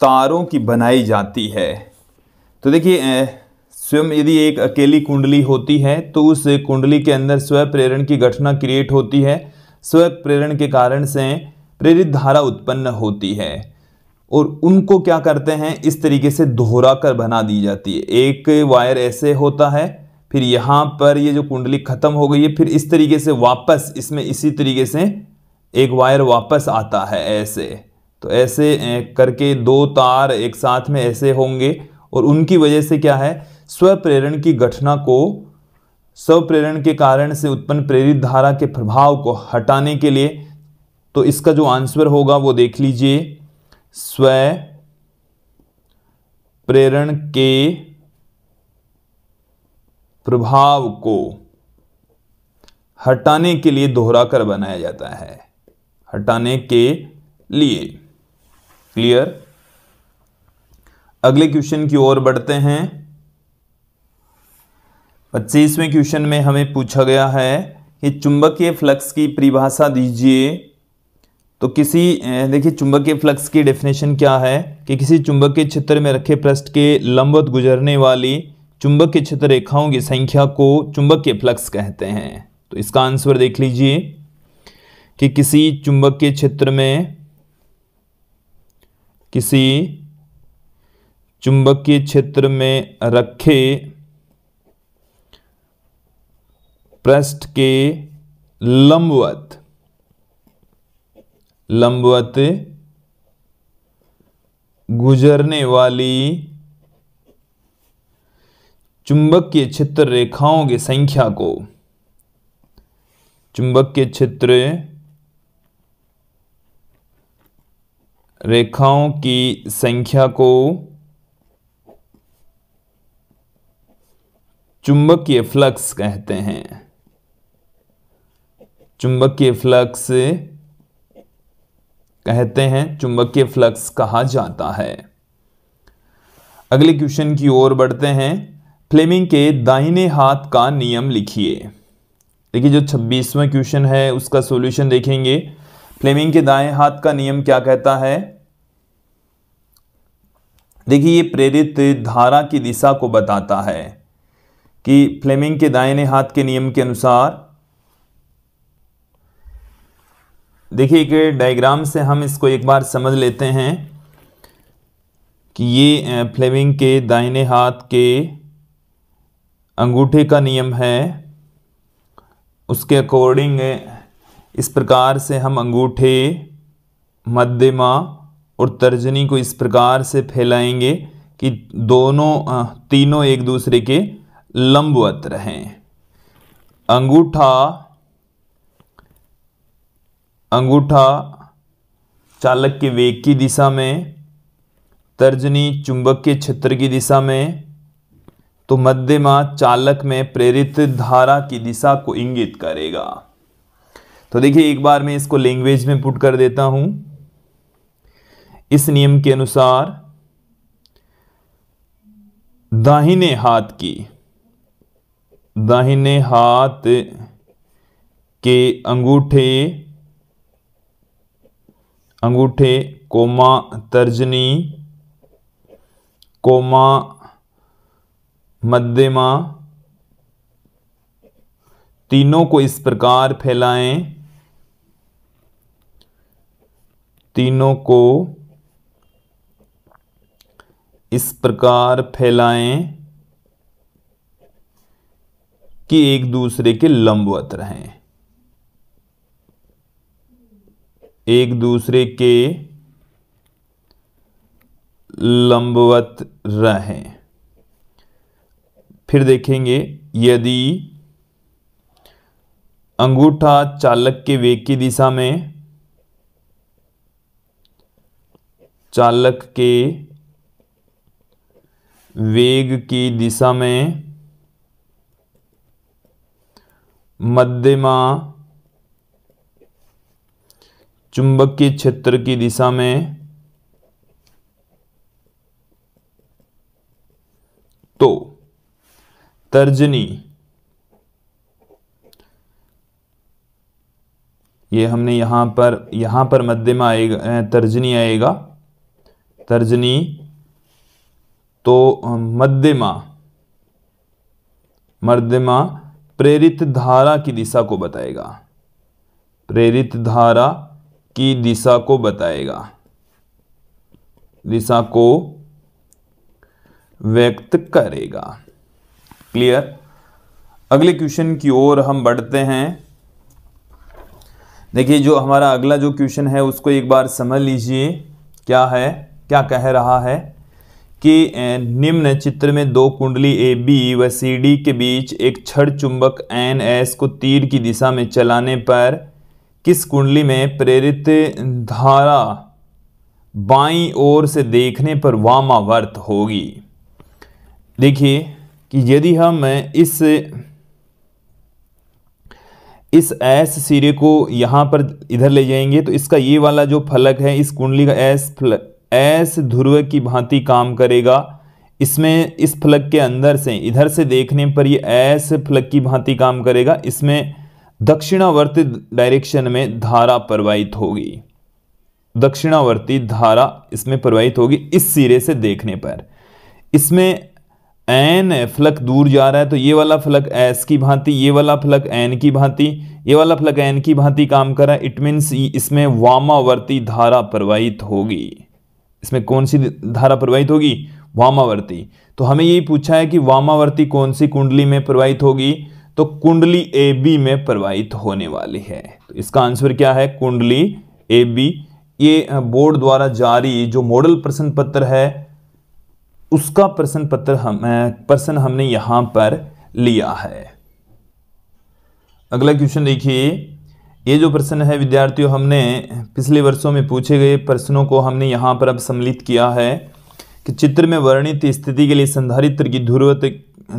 तारों की बनाई जाती है तो देखिए स्वयं यदि एक अकेली कुंडली होती है तो उस कुंडली के अंदर स्व प्रेरण की घटना क्रिएट होती है स्व प्रेरण के कारण से प्रेरित धारा उत्पन्न होती है और उनको क्या करते हैं इस तरीके से दोहरा कर बना दी जाती है एक वायर ऐसे होता है फिर यहाँ पर ये जो कुंडली ख़त्म हो गई है फिर इस तरीके से वापस इसमें इसी तरीके से एक वायर वापस आता है ऐसे तो ऐसे करके दो तार एक साथ में ऐसे होंगे और उनकी वजह से क्या है स्वप्रेरण की घटना को स्वप्रेरण के कारण से उत्पन्न प्रेरित धारा के प्रभाव को हटाने के लिए तो इसका जो आंसर होगा वो देख लीजिए स्व प्रेरण के प्रभाव को हटाने के लिए दोहरा कर बनाया जाता है हटाने के लिए क्लियर अगले क्वेश्चन की ओर बढ़ते हैं पच्चीसवें क्वेश्चन में हमें पूछा गया है कि चुंबकीय फ्लक्स की परिभाषा दीजिए तो किसी देखिए चुंबकीय फ्लक्स की डेफिनेशन क्या है कि किसी के क्षेत्र में रखे पृष्ठ के लंबवत गुजरने वाली के क्षेत्र रेखाओं की संख्या को के फ्लक्स कहते हैं तो इसका आंसर देख लीजिए कि किसी के क्षेत्र में किसी चुंबकीय क्षेत्र में रखे पृष्ठ के लंबवत लंबवत गुजरने वाली चुंबक के क्षेत्र रेखाओं की संख्या को चुंबक के क्षेत्र रेखाओं की संख्या को चुंबकीय फ्लक्स कहते हैं चुंबकीय फ्लक्स कहते हैं चुंबकीय फ्लक्स कहा जाता है अगले क्वेश्चन की ओर बढ़ते हैं फ्लेमिंग के दाहिने हाथ का नियम लिखिए देखिए जो 26वां क्वेश्चन है उसका सॉल्यूशन देखेंगे फ्लेमिंग के दाएं हाथ का नियम क्या कहता है देखिए ये प्रेरित धारा की दिशा को बताता है कि फ्लेमिंग के दाहिने हाथ के नियम के अनुसार देखिए कि डायग्राम से हम इसको एक बार समझ लेते हैं कि ये फ्लेमिंग के दाहिने हाथ के अंगूठे का नियम है उसके अकॉर्डिंग इस प्रकार से हम अंगूठे मध्यमा और तर्जनी को इस प्रकार से फैलाएंगे कि दोनों तीनों एक दूसरे के लंबवत रहें अंगूठा अंगूठा चालक के वेग की दिशा में तर्जनी चुंबक के क्षेत्र की दिशा में तो मध्यमा चालक में प्रेरित धारा की दिशा को इंगित करेगा तो देखिए एक बार मैं इसको लैंग्वेज में पुट कर देता हूं इस नियम के अनुसार दाहिने हाथ की दाहिने हाथ के अंगूठे अंगूठे कोमा तर्जनी कोमा मध्यमा तीनों को इस प्रकार फैलाएं तीनों को इस प्रकार फैलाएं कि एक दूसरे के लंबवत रहें एक दूसरे के लंबवत रहें फिर देखेंगे यदि अंगूठा चालक के वेग की दिशा में चालक के वेग की दिशा में मध्यमा चुंबकीय क्षेत्र की दिशा में तो तर्जनी ये हमने यहां पर यहां पर मध्य में आएगा तर्जनी आएगा तर्जनी तो मध्यमा मध्यमा प्रेरित धारा की दिशा को बताएगा प्रेरित धारा की दिशा को बताएगा दिशा को व्यक्त करेगा क्लियर अगले क्वेश्चन की ओर हम बढ़ते हैं देखिए जो हमारा अगला जो क्वेश्चन है उसको एक बार समझ लीजिए क्या है क्या कह रहा है कि निम्न चित्र में दो कुंडली ए बी व सी डी के बीच एक छड़ चुंबक एन एस को तीर की दिशा में चलाने पर किस कुंडली में प्रेरित धारा बाई ओर से देखने पर वामावर्त होगी देखिए कि यदि हम इस इस एस सिरे को यहाँ पर इधर ले जाएंगे तो इसका ये वाला जो फलक है इस कुंडली का ऐस फलक ऐस ध्रुव की भांति काम करेगा इसमें इस फलक के अंदर से इधर से देखने पर ये ऐस फलक की भांति काम करेगा इसमें दक्षिणावर्ती डायरेक्शन में धारा प्रवाहित होगी दक्षिणावर्ती धारा इसमें प्रवाहित होगी इस सिरे से देखने पर इसमें एन फ्लक दूर जा रहा है तो ये वाला फ्लक एस की भांति ये वाला फ्लक एन की भांति ये वाला फ्लक एन की भांति काम कर रहा है इट मीन्स इसमें वामावर्ती धारा प्रवाहित होगी इसमें कौन सी धारा प्रवाहित होगी वामावर्ती तो हमें यही पूछा है कि वामावर्ती कौन सी कुंडली में प्रवाहित होगी तो कुंडली ए बी में प्रवाहित होने वाली है तो इसका आंसर क्या है कुंडली ए बी ये बोर्ड द्वारा जारी जो मॉडल प्रश्न पत्र है उसका प्रश्न पत्र हम प्रश्न हमने यहां पर लिया है अगला क्वेश्चन देखिए ये जो प्रश्न है विद्यार्थियों हमने पिछले वर्षों में पूछे गए प्रश्नों को हमने यहां पर अब सम्मिलित किया है कि चित्र में वर्णित स्थिति के लिए संधारित्र की ध्रुवता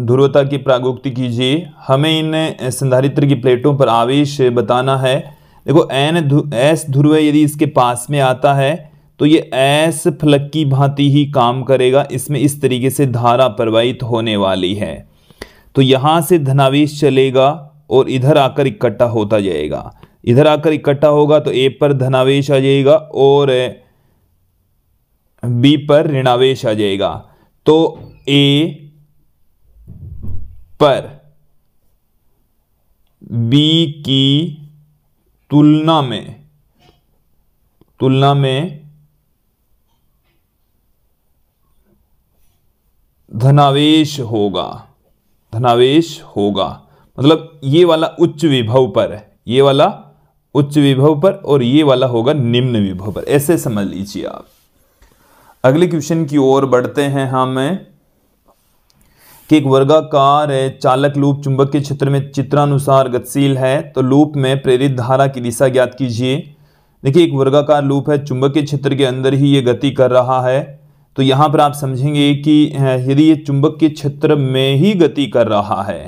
ध्रुवता की प्रागुक्ति कीजिए हमें इन संधारित्र की प्लेटों पर आवेश बताना है देखो एन एस ध्रुव यदि इसके पास में आता है तो ये एस फलक की भांति ही काम करेगा इसमें इस तरीके से धारा प्रवाहित होने वाली है तो यहाँ से धनावेश चलेगा और इधर आकर इकट्ठा होता जाएगा इधर आकर इकट्ठा होगा तो ए पर धनावेश आ जाएगा और बी पर ऋणावेश आ जाएगा तो ए पर बी की तुलना में तुलना में धनावेश होगा धनावेश होगा मतलब ये वाला उच्च विभव पर है ये वाला उच्च विभव पर और ये वाला होगा निम्न विभव पर ऐसे समझ लीजिए आप अगले क्वेश्चन की ओर बढ़ते हैं हम कि एक वर्गाकार चालक लूप चुंबक के क्षेत्र में चित्रानुसार गतिशील है तो लूप में प्रेरित धारा की दिशा ज्ञात कीजिए देखिए एक वर्गाकार लूप है चुंबक के क्षेत्र के अंदर ही ये गति कर रहा है तो यहाँ पर आप समझेंगे कि यदि ये चुंबक के क्षेत्र में ही गति कर रहा है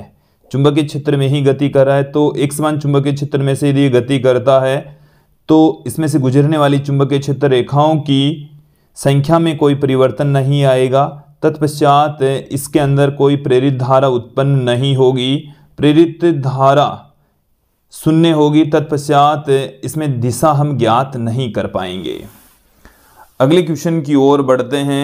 चुंबक के क्षेत्र में ही गति कर रहा है तो एक समान चुंबक के क्षेत्र में से यदि गति करता है तो इसमें से गुजरने वाली चुंबक के क्षेत्र रेखाओं की संख्या में कोई परिवर्तन नहीं आएगा तत्पश्चात इसके अंदर कोई प्रेरित धारा उत्पन्न नहीं होगी प्रेरित धारा शून्य होगी तत्पश्चात इसमें दिशा हम ज्ञात नहीं कर पाएंगे अगले क्वेश्चन की ओर बढ़ते हैं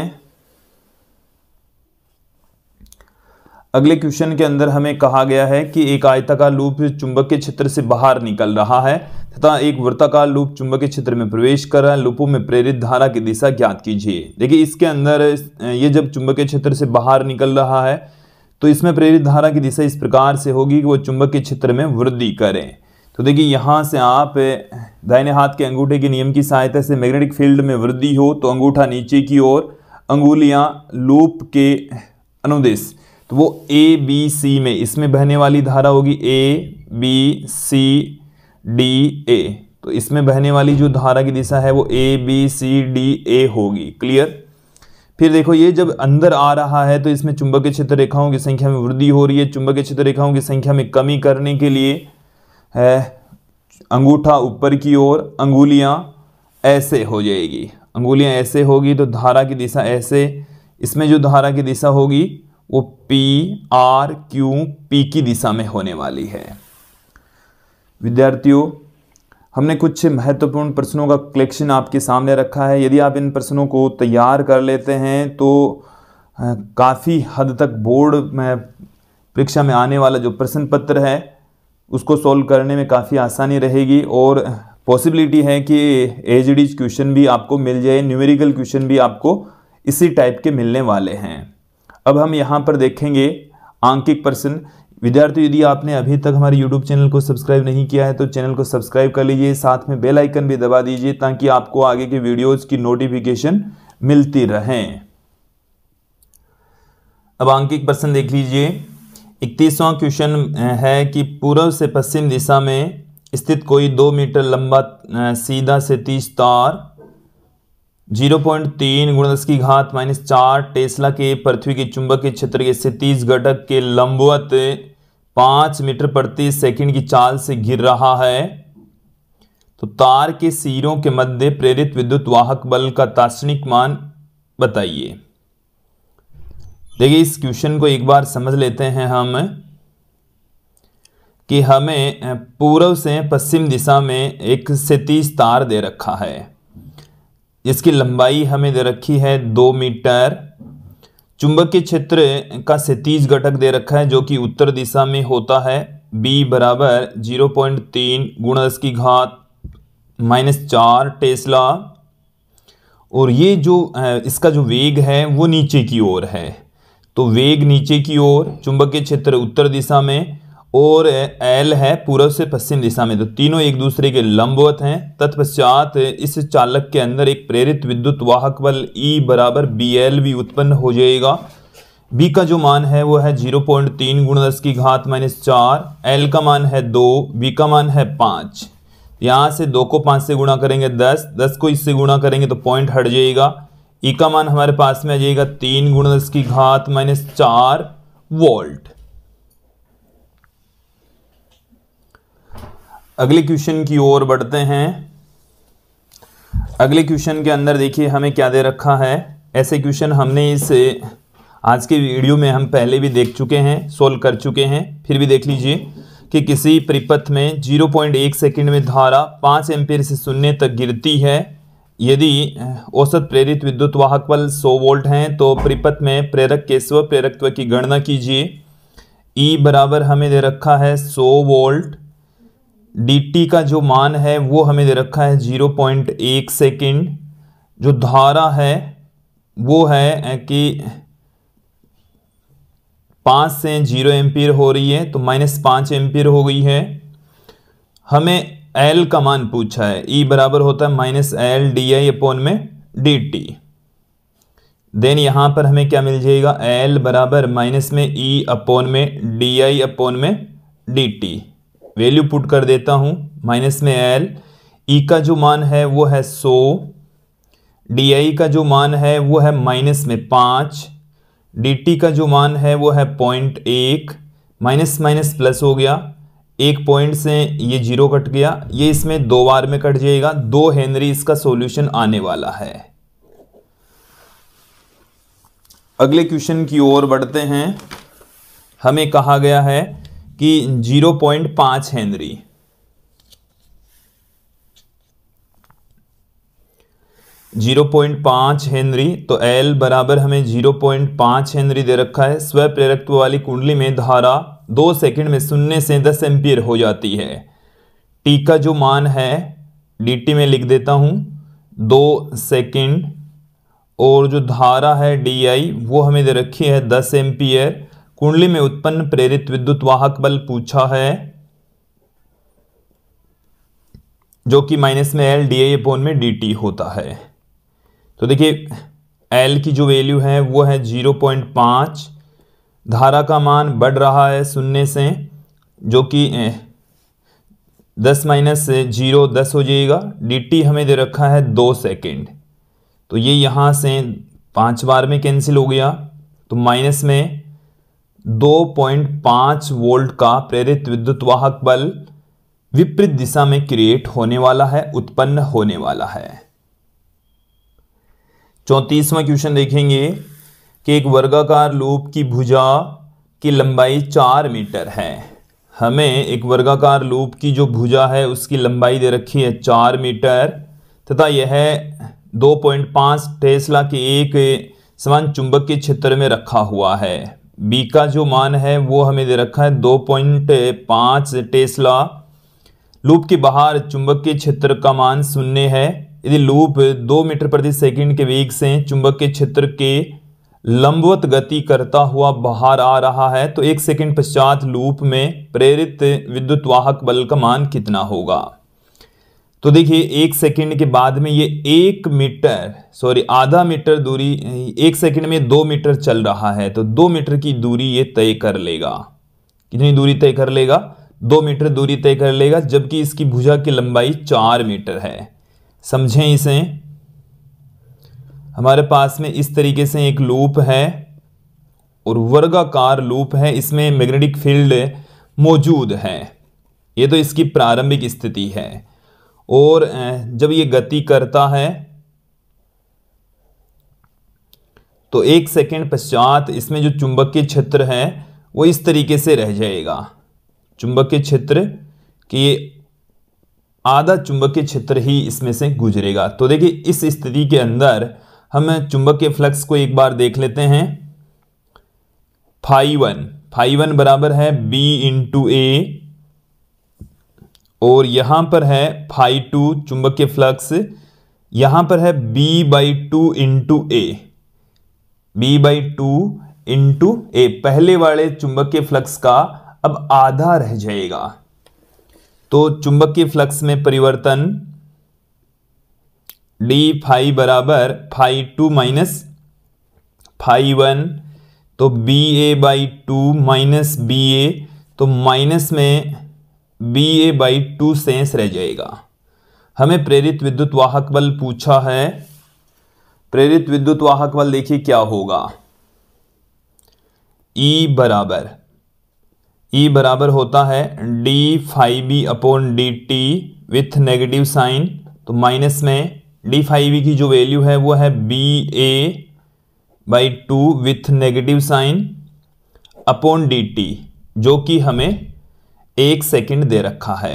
अगले क्वेश्चन के अंदर हमें कहा गया है कि एक आयताकार लूप चुंबक के क्षेत्र से बाहर निकल रहा है तथा एक वृत्ताकार लूप चुंबक के क्षेत्र में प्रवेश कर रहा है लूपों में प्रेरित धारा की दिशा ज्ञात कीजिए देखिए इसके अंदर ये जब चुंबक के क्षेत्र से बाहर निकल रहा है तो इसमें प्रेरित धारा की दिशा इस प्रकार से होगी कि वो चुंबक के क्षेत्र में वृद्धि करें तो देखिए यहाँ से आप दाहिने हाथ के अंगूठे के नियम की सहायता से मैग्नेटिक फील्ड में वृद्धि हो तो अंगूठा नीचे की ओर अंगुलियाँ लूप के अनुदेश तो वो ए बी सी में इसमें बहने वाली धारा होगी A B C D A तो इसमें बहने वाली जो धारा की दिशा है वो A B C D A होगी क्लियर फिर देखो ये जब अंदर आ रहा है तो इसमें चुंबकीय क्षेत्र रेखाओं की संख्या में वृद्धि हो रही है चुंबकीय क्षेत्र रेखाओं की संख्या में कमी करने के लिए है अंगूठा ऊपर की ओर अंगुलियां ऐसे हो जाएगी अंगुलियां ऐसे होगी तो धारा की दिशा ऐसे इसमें जो धारा की दिशा होगी वो पी आर क्यू पी की दिशा में होने वाली है विद्यार्थियों हमने कुछ महत्वपूर्ण प्रश्नों का कलेक्शन आपके सामने रखा है यदि आप इन प्रश्नों को तैयार कर लेते हैं तो काफ़ी हद तक बोर्ड में परीक्षा में आने वाला जो प्रश्न पत्र है उसको सॉल्व करने में काफ़ी आसानी रहेगी और पॉसिबिलिटी है कि एजडीज क्वेश्चन भी आपको मिल जाए न्यूमेरिकल क्वेश्चन भी आपको इसी टाइप के मिलने वाले हैं अब हम यहाँ पर देखेंगे आंकिक प्रश्न विद्यार्थी यदि आपने अभी तक हमारे YouTube चैनल को सब्सक्राइब नहीं किया है तो चैनल को सब्सक्राइब कर लीजिए साथ में बेल आइकन भी दबा दीजिए ताकि आपको आगे के वीडियोज की नोटिफिकेशन मिलती रहे अब आंकिक प्रश्न देख लीजिए इकतीसवां क्वेश्चन है कि पूर्व से पश्चिम दिशा में स्थित कोई दो मीटर लंबा सीधा से तीस तार जीरो पॉइंट तीन गुण दस की घात माइनस चार टेस्ला के पृथ्वी के चुंबक के क्षेत्र के क्षितिज घटक के लंबवत पांच मीटर प्रति सेकंड की चाल से गिर रहा है तो तार के सिरों के मध्य प्रेरित विद्युत वाहक बल का दार्शनिक मान बताइए देखिए इस क्वेश्चन को एक बार समझ लेते हैं हम कि हमें पूर्व से पश्चिम दिशा में एक से तीस तार दे रखा है जिसकी लंबाई हमें दे रखी है दो मीटर के क्षेत्र का सतीज घटक दे रखा है जो कि उत्तर दिशा में होता है बी बराबर जीरो पॉइंट तीन गुण दस की घात माइनस चार टेस्ला और ये जो इसका जो वेग है वो नीचे की ओर है तो वेग नीचे की ओर के क्षेत्र उत्तर दिशा में और एल है पूर्व से पश्चिम दिशा में तो तीनों एक दूसरे के लंबवत हैं तत्पश्चात इस चालक के अंदर एक प्रेरित विद्युत वाहक बल ई e बराबर बी एल भी उत्पन्न हो जाएगा बी का जो मान है वो है जीरो पॉइंट तीन गुण दस की घात माइनस चार एल का मान है दो बी का मान है पाँच यहाँ से दो को पाँच से गुणा करेंगे दस दस को इससे गुणा करेंगे तो पॉइंट हट जाएगा ई e का मान हमारे पास में आ जाएगा तीन गुण दस की घात माइनस चार वोल्ट अगले क्वेश्चन की ओर बढ़ते हैं अगले क्वेश्चन के अंदर देखिए हमें क्या दे रखा है ऐसे क्वेश्चन हमने इस आज के वीडियो में हम पहले भी देख चुके हैं सोल्व कर चुके हैं फिर भी देख लीजिए कि किसी परिपथ में 0.1 सेकेंड में धारा 5 एम्पियर से शून्य तक गिरती है यदि औसत प्रेरित विद्युत वाहक बल 100 वोल्ट हैं तो परिपथ में प्रेरक के स्व प्रेरकत्व की गणना कीजिए ई e बराबर हमें दे रखा है सौ वोल्ट डी का जो मान है वो हमें दे रखा है 0.1 सेकेंड जो धारा है वो है कि पाँच से जीरो एम्पियर हो रही है तो माइनस पाँच एम्पियर हो गई है हमें एल का मान पूछा है ई e बराबर होता है minus L D I upon में डी टी देन यहाँ पर हमें क्या मिल जाएगा एल बराबर माइनस में ई e अपोन में डी आई अपोन में डी टी वैल्यू पुट कर देता हूं माइनस में एल ई e का जो मान है वो है सो डी आई का जो मान है वो है माइनस में पाँच डी टी का जो मान है वो है पॉइंट एक माइनस माइनस प्लस हो गया एक पॉइंट से ये जीरो कट गया ये इसमें दो बार में कट जाएगा दो हेनरी इसका सॉल्यूशन आने वाला है अगले क्वेश्चन की ओर बढ़ते हैं हमें कहा गया है कि 0.5 हेनरी जीरो पॉइंट पांच हेनरी तो एल बराबर हमें जीरो पॉइंट पांच हेनरी दे रखा है स्व प्रेरकत्व वाली कुंडली में धारा दो सेकंड में शून्य से दस एम्पियर हो जाती है टी का जो मान है डी में लिख देता हूं दो सेकंड और जो धारा है डी आई वो हमें दे रखी है दस एम्पियर कुंडली में उत्पन्न प्रेरित विद्युत वाहक बल पूछा है जो कि माइनस में एल डी ए पोन में डी टी होता है तो देखिए एल की जो वैल्यू है वो है जीरो पॉइंट पाँच धारा का मान बढ़ रहा है शून्य से जो कि दस माइनस जीरो दस हो जाएगा डी टी हमें दे रखा है दो सेकेंड तो ये यहाँ से पांच बार में कैंसिल हो गया तो माइनस में 2.5 वोल्ट का प्रेरित विद्युत वाहक बल विपरीत दिशा में क्रिएट होने वाला है उत्पन्न होने वाला है चौतीसवा क्वेश्चन देखेंगे कि एक वर्गाकार लूप की भुजा की लंबाई चार मीटर है हमें एक वर्गाकार लूप की जो भुजा है उसकी लंबाई दे रखी है चार मीटर तथा यह 2.5 टेस्ला के एक समान चुंबक के क्षेत्र में रखा हुआ है बी का जो मान है वो हमें दे रखा है दो पॉइंट पाँच टेस्ला लूप के बाहर चुंबक के क्षेत्र का मान शून्य है यदि लूप दो मीटर प्रति सेकंड के वेग से चुंबक के क्षेत्र के लंबवत गति करता हुआ बाहर आ रहा है तो एक सेकंड पश्चात लूप में प्रेरित विद्युत वाहक बल का मान कितना होगा तो देखिए एक सेकंड के बाद में ये एक मीटर सॉरी आधा मीटर दूरी एक सेकंड में दो मीटर चल रहा है तो दो मीटर की दूरी ये तय कर लेगा कितनी दूरी तय कर लेगा दो मीटर दूरी तय कर लेगा जबकि इसकी भुजा की लंबाई चार मीटर है समझें इसे हमारे पास में इस तरीके से एक लूप है और वर्गाकार लूप है इसमें मैग्नेटिक फील्ड मौजूद है ये तो इसकी प्रारंभिक स्थिति है और जब ये गति करता है तो एक सेकंड पश्चात इसमें जो के क्षेत्र है वो इस तरीके से रह जाएगा के क्षेत्र कि आधा के क्षेत्र ही इसमें से गुजरेगा तो देखिए इस स्थिति के अंदर हम चुंबक के फ्लक्स को एक बार देख लेते हैं फाइवन फाइवन बराबर है बी इंटू ए और यहाँ पर है फाई टू चुंबक के फ्लक्स यहाँ पर है B by two into A B by two into A पहले वाले चुंबक के फ्लक्स का अब आधा रह जाएगा तो चुंबक के फ्लक्स में परिवर्तन डी फाई बराबर phi two minus phi one तो B A by two minus B A तो माइनस में B A by two sense रह जाएगा हमें प्रेरित विद्युत वाहक बल पूछा है प्रेरित विद्युत वाहक बल देखिए क्या होगा ई e बराबर ई e बराबर होता है D five B upon D T with negative sign तो माइनस में डी फाइव की जो वैल्यू है वो है B A by two with negative sign upon D T जो कि हमें एक सेकंड दे रखा है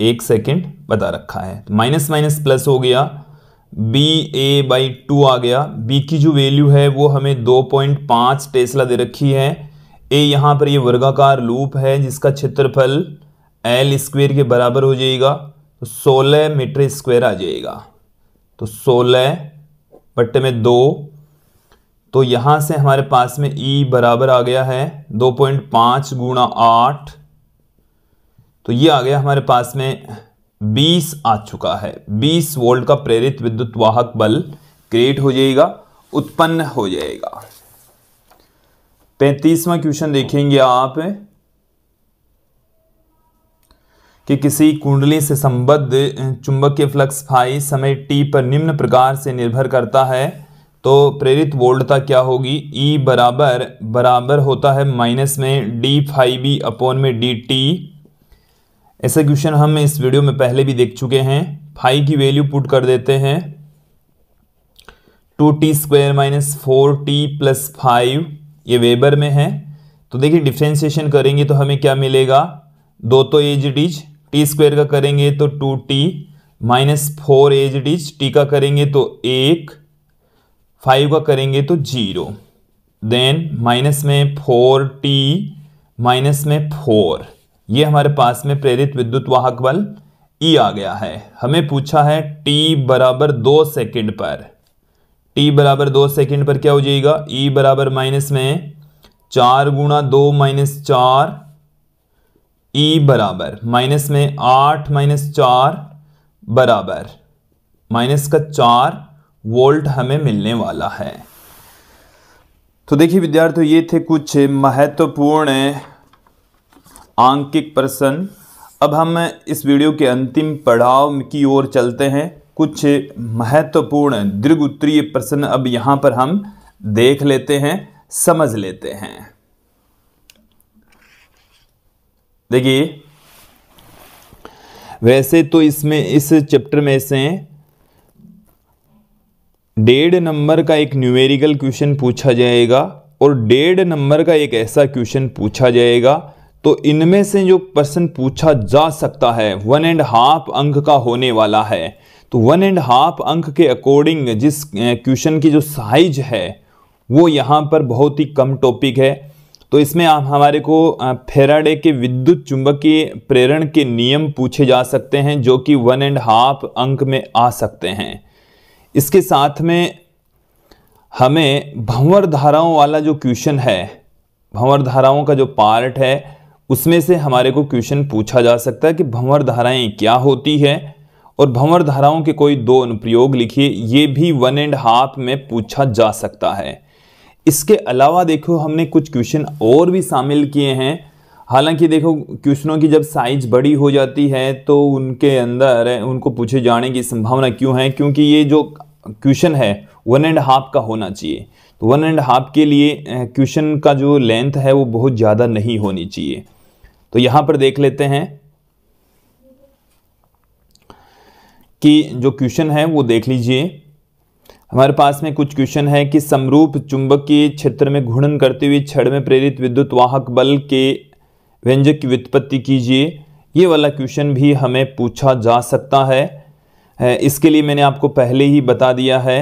एक सेकंड बता रखा है माइनस माइनस प्लस हो गया बी ए बाई टू आ गया बी की जो वैल्यू है वो हमें दो पॉइंट पांच टेस्ला दे रखी है ए यहां पर ये वर्गाकार लूप है जिसका क्षेत्रफल एल स्क्वेयर के बराबर हो जाएगा तो सोलह मीटर स्क्वेयर आ जाएगा तो सोलह बट्टे में दो तो यहां से हमारे पास में ई e बराबर आ गया है दो पॉइंट पांच गुणा आठ तो ये आ गया हमारे पास में बीस आ चुका है बीस वोल्ट का प्रेरित विद्युत वाहक बल क्रिएट हो जाएगा उत्पन्न हो जाएगा पैंतीसवा क्वेश्चन देखेंगे आप कि किसी कुंडली से संबद्ध चुंबकीय फ्लक्स फाई समय टी पर निम्न प्रकार से निर्भर करता है तो प्रेरित वोल्टता क्या होगी E बराबर बराबर होता है माइनस में डी फाइव बी अपोन में डी टी ऐसे क्वेश्चन हम इस वीडियो में पहले भी देख चुके हैं फाइव की वैल्यू पुट कर देते हैं two T square minus four T plus five ये वेबर में है तो देखिए डिफ्रेंशिएशन करेंगे तो हमें क्या मिलेगा दो तो एज डीज टी स्क्वायर का करेंगे तो two T minus four as डीज टी का करेंगे तो एक फाइव का करेंगे तो जीरो देन माइनस में फोर टी माइनस में फोर ये हमारे पास में प्रेरित विद्युत वाहक बल ई e आ गया है हमें पूछा है टी बराबर दो सेकेंड पर टी बराबर दो सेकेंड पर क्या हो जाएगा ई e बराबर माइनस में चार गुणा दो माइनस चार ई e बराबर माइनस में आठ माइनस चार बराबर माइनस का चार वोल्ट हमें मिलने वाला है तो देखिए विद्यार्थियों ये थे कुछ महत्वपूर्ण आंकिक प्रश्न अब हम इस वीडियो के अंतिम पड़ाव की ओर चलते हैं कुछ महत्वपूर्ण दीर्घ उत्तरीय प्रश्न अब यहां पर हम देख लेते हैं समझ लेते हैं देखिए वैसे तो इसमें इस चैप्टर में से डेढ़ नंबर का एक न्यूमेरिकल क्वेश्चन पूछा जाएगा और डेढ़ नंबर का एक ऐसा क्वेश्चन पूछा जाएगा तो इनमें से जो प्रश्न पूछा जा सकता है वन एंड हाफ अंक का होने वाला है तो वन एंड हाफ अंक के अकॉर्डिंग जिस क्वेश्चन की जो साइज है वो यहाँ पर बहुत ही कम टॉपिक है तो इसमें आप हमारे को फेराडे के विद्युत चुंबकीय प्रेरण के नियम पूछे जा सकते हैं जो कि वन एंड हाफ अंक में आ सकते हैं इसके साथ में हमें भंवर धाराओं वाला जो क्वेश्चन है भंवर धाराओं का जो पार्ट है उसमें से हमारे को क्वेश्चन पूछा जा सकता है कि भंवर धाराएँ क्या होती है और भंवर धाराओं के कोई दो अनुप्रयोग लिखिए ये भी वन एंड हाफ में पूछा जा सकता है इसके अलावा देखो हमने कुछ क्वेश्चन और भी शामिल किए हैं हालांकि देखो क्वेश्चनों की जब साइज बड़ी हो जाती है तो उनके अंदर उनको पूछे जाने की संभावना क्यों है क्योंकि ये जो क्वेश्चन है वन एंड हाफ का होना चाहिए तो वन एंड हाफ के लिए क्वेश्चन का जो लेंथ है वो बहुत ज़्यादा नहीं होनी चाहिए तो यहाँ पर देख लेते हैं कि जो क्वेश्चन है वो देख लीजिए हमारे पास में कुछ क्वेश्चन है कि समरूप चुंबक के क्षेत्र में घूर्णन करते हुए छड़ में प्रेरित विद्युत वाहक बल के व्यंजक की व्युत्पत्ति कीजिए ये वाला क्वेश्चन भी हमें पूछा जा सकता है है इसके लिए मैंने आपको पहले ही बता दिया है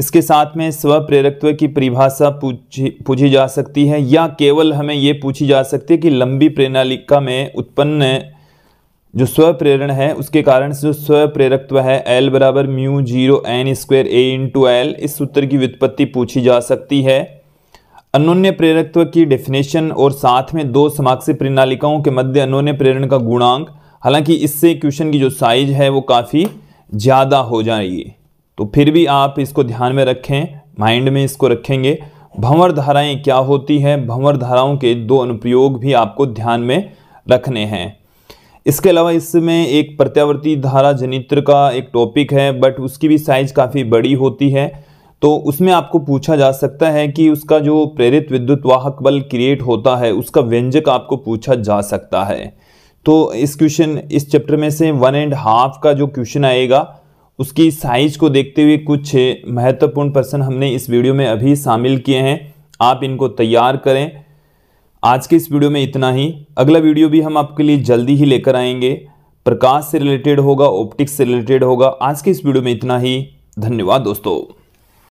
इसके साथ में स्वप्रेरकत्व की परिभाषा पूछी पूछी जा सकती है या केवल हमें ये पूछी जा सकती है कि लंबी प्रेरणालिका में उत्पन्न जो स्वप्रेरण है उसके कारण से जो स्वप्रेरकत्व है एल बराबर mu zero N square A into L इस सूत्र की व्युत्पत्ति पूछी जा सकती है अनोन्य प्रेरकत्व की डेफिनेशन और साथ में दो समाक्षी प्रणालिकाओं के मध्य अनोन्य प्रेरण का गुणांक हालांकि इससे क्वेश्चन की जो साइज है वो काफ़ी ज़्यादा हो जाएगी तो फिर भी आप इसको ध्यान में रखें माइंड में इसको रखेंगे भंवर धाराएँ क्या होती हैं भंवर धाराओं के दो अनुप्रयोग भी आपको ध्यान में रखने हैं इसके अलावा इसमें एक प्रत्यावर्ती धारा जनित्र का एक टॉपिक है बट उसकी भी साइज काफ़ी बड़ी होती है तो उसमें आपको पूछा जा सकता है कि उसका जो प्रेरित विद्युत वाहक बल क्रिएट होता है उसका व्यंजक आपको पूछा जा सकता है तो इस क्वेश्चन इस चैप्टर में से वन एंड हाफ का जो क्वेश्चन आएगा उसकी साइज को देखते हुए कुछ महत्वपूर्ण प्रश्न हमने इस वीडियो में अभी शामिल किए हैं आप इनको तैयार करें आज के इस वीडियो में इतना ही अगला वीडियो भी हम आपके लिए जल्दी ही लेकर आएंगे प्रकाश से रिलेटेड होगा ऑप्टिक्स से रिलेटेड होगा आज के इस वीडियो में इतना ही धन्यवाद दोस्तों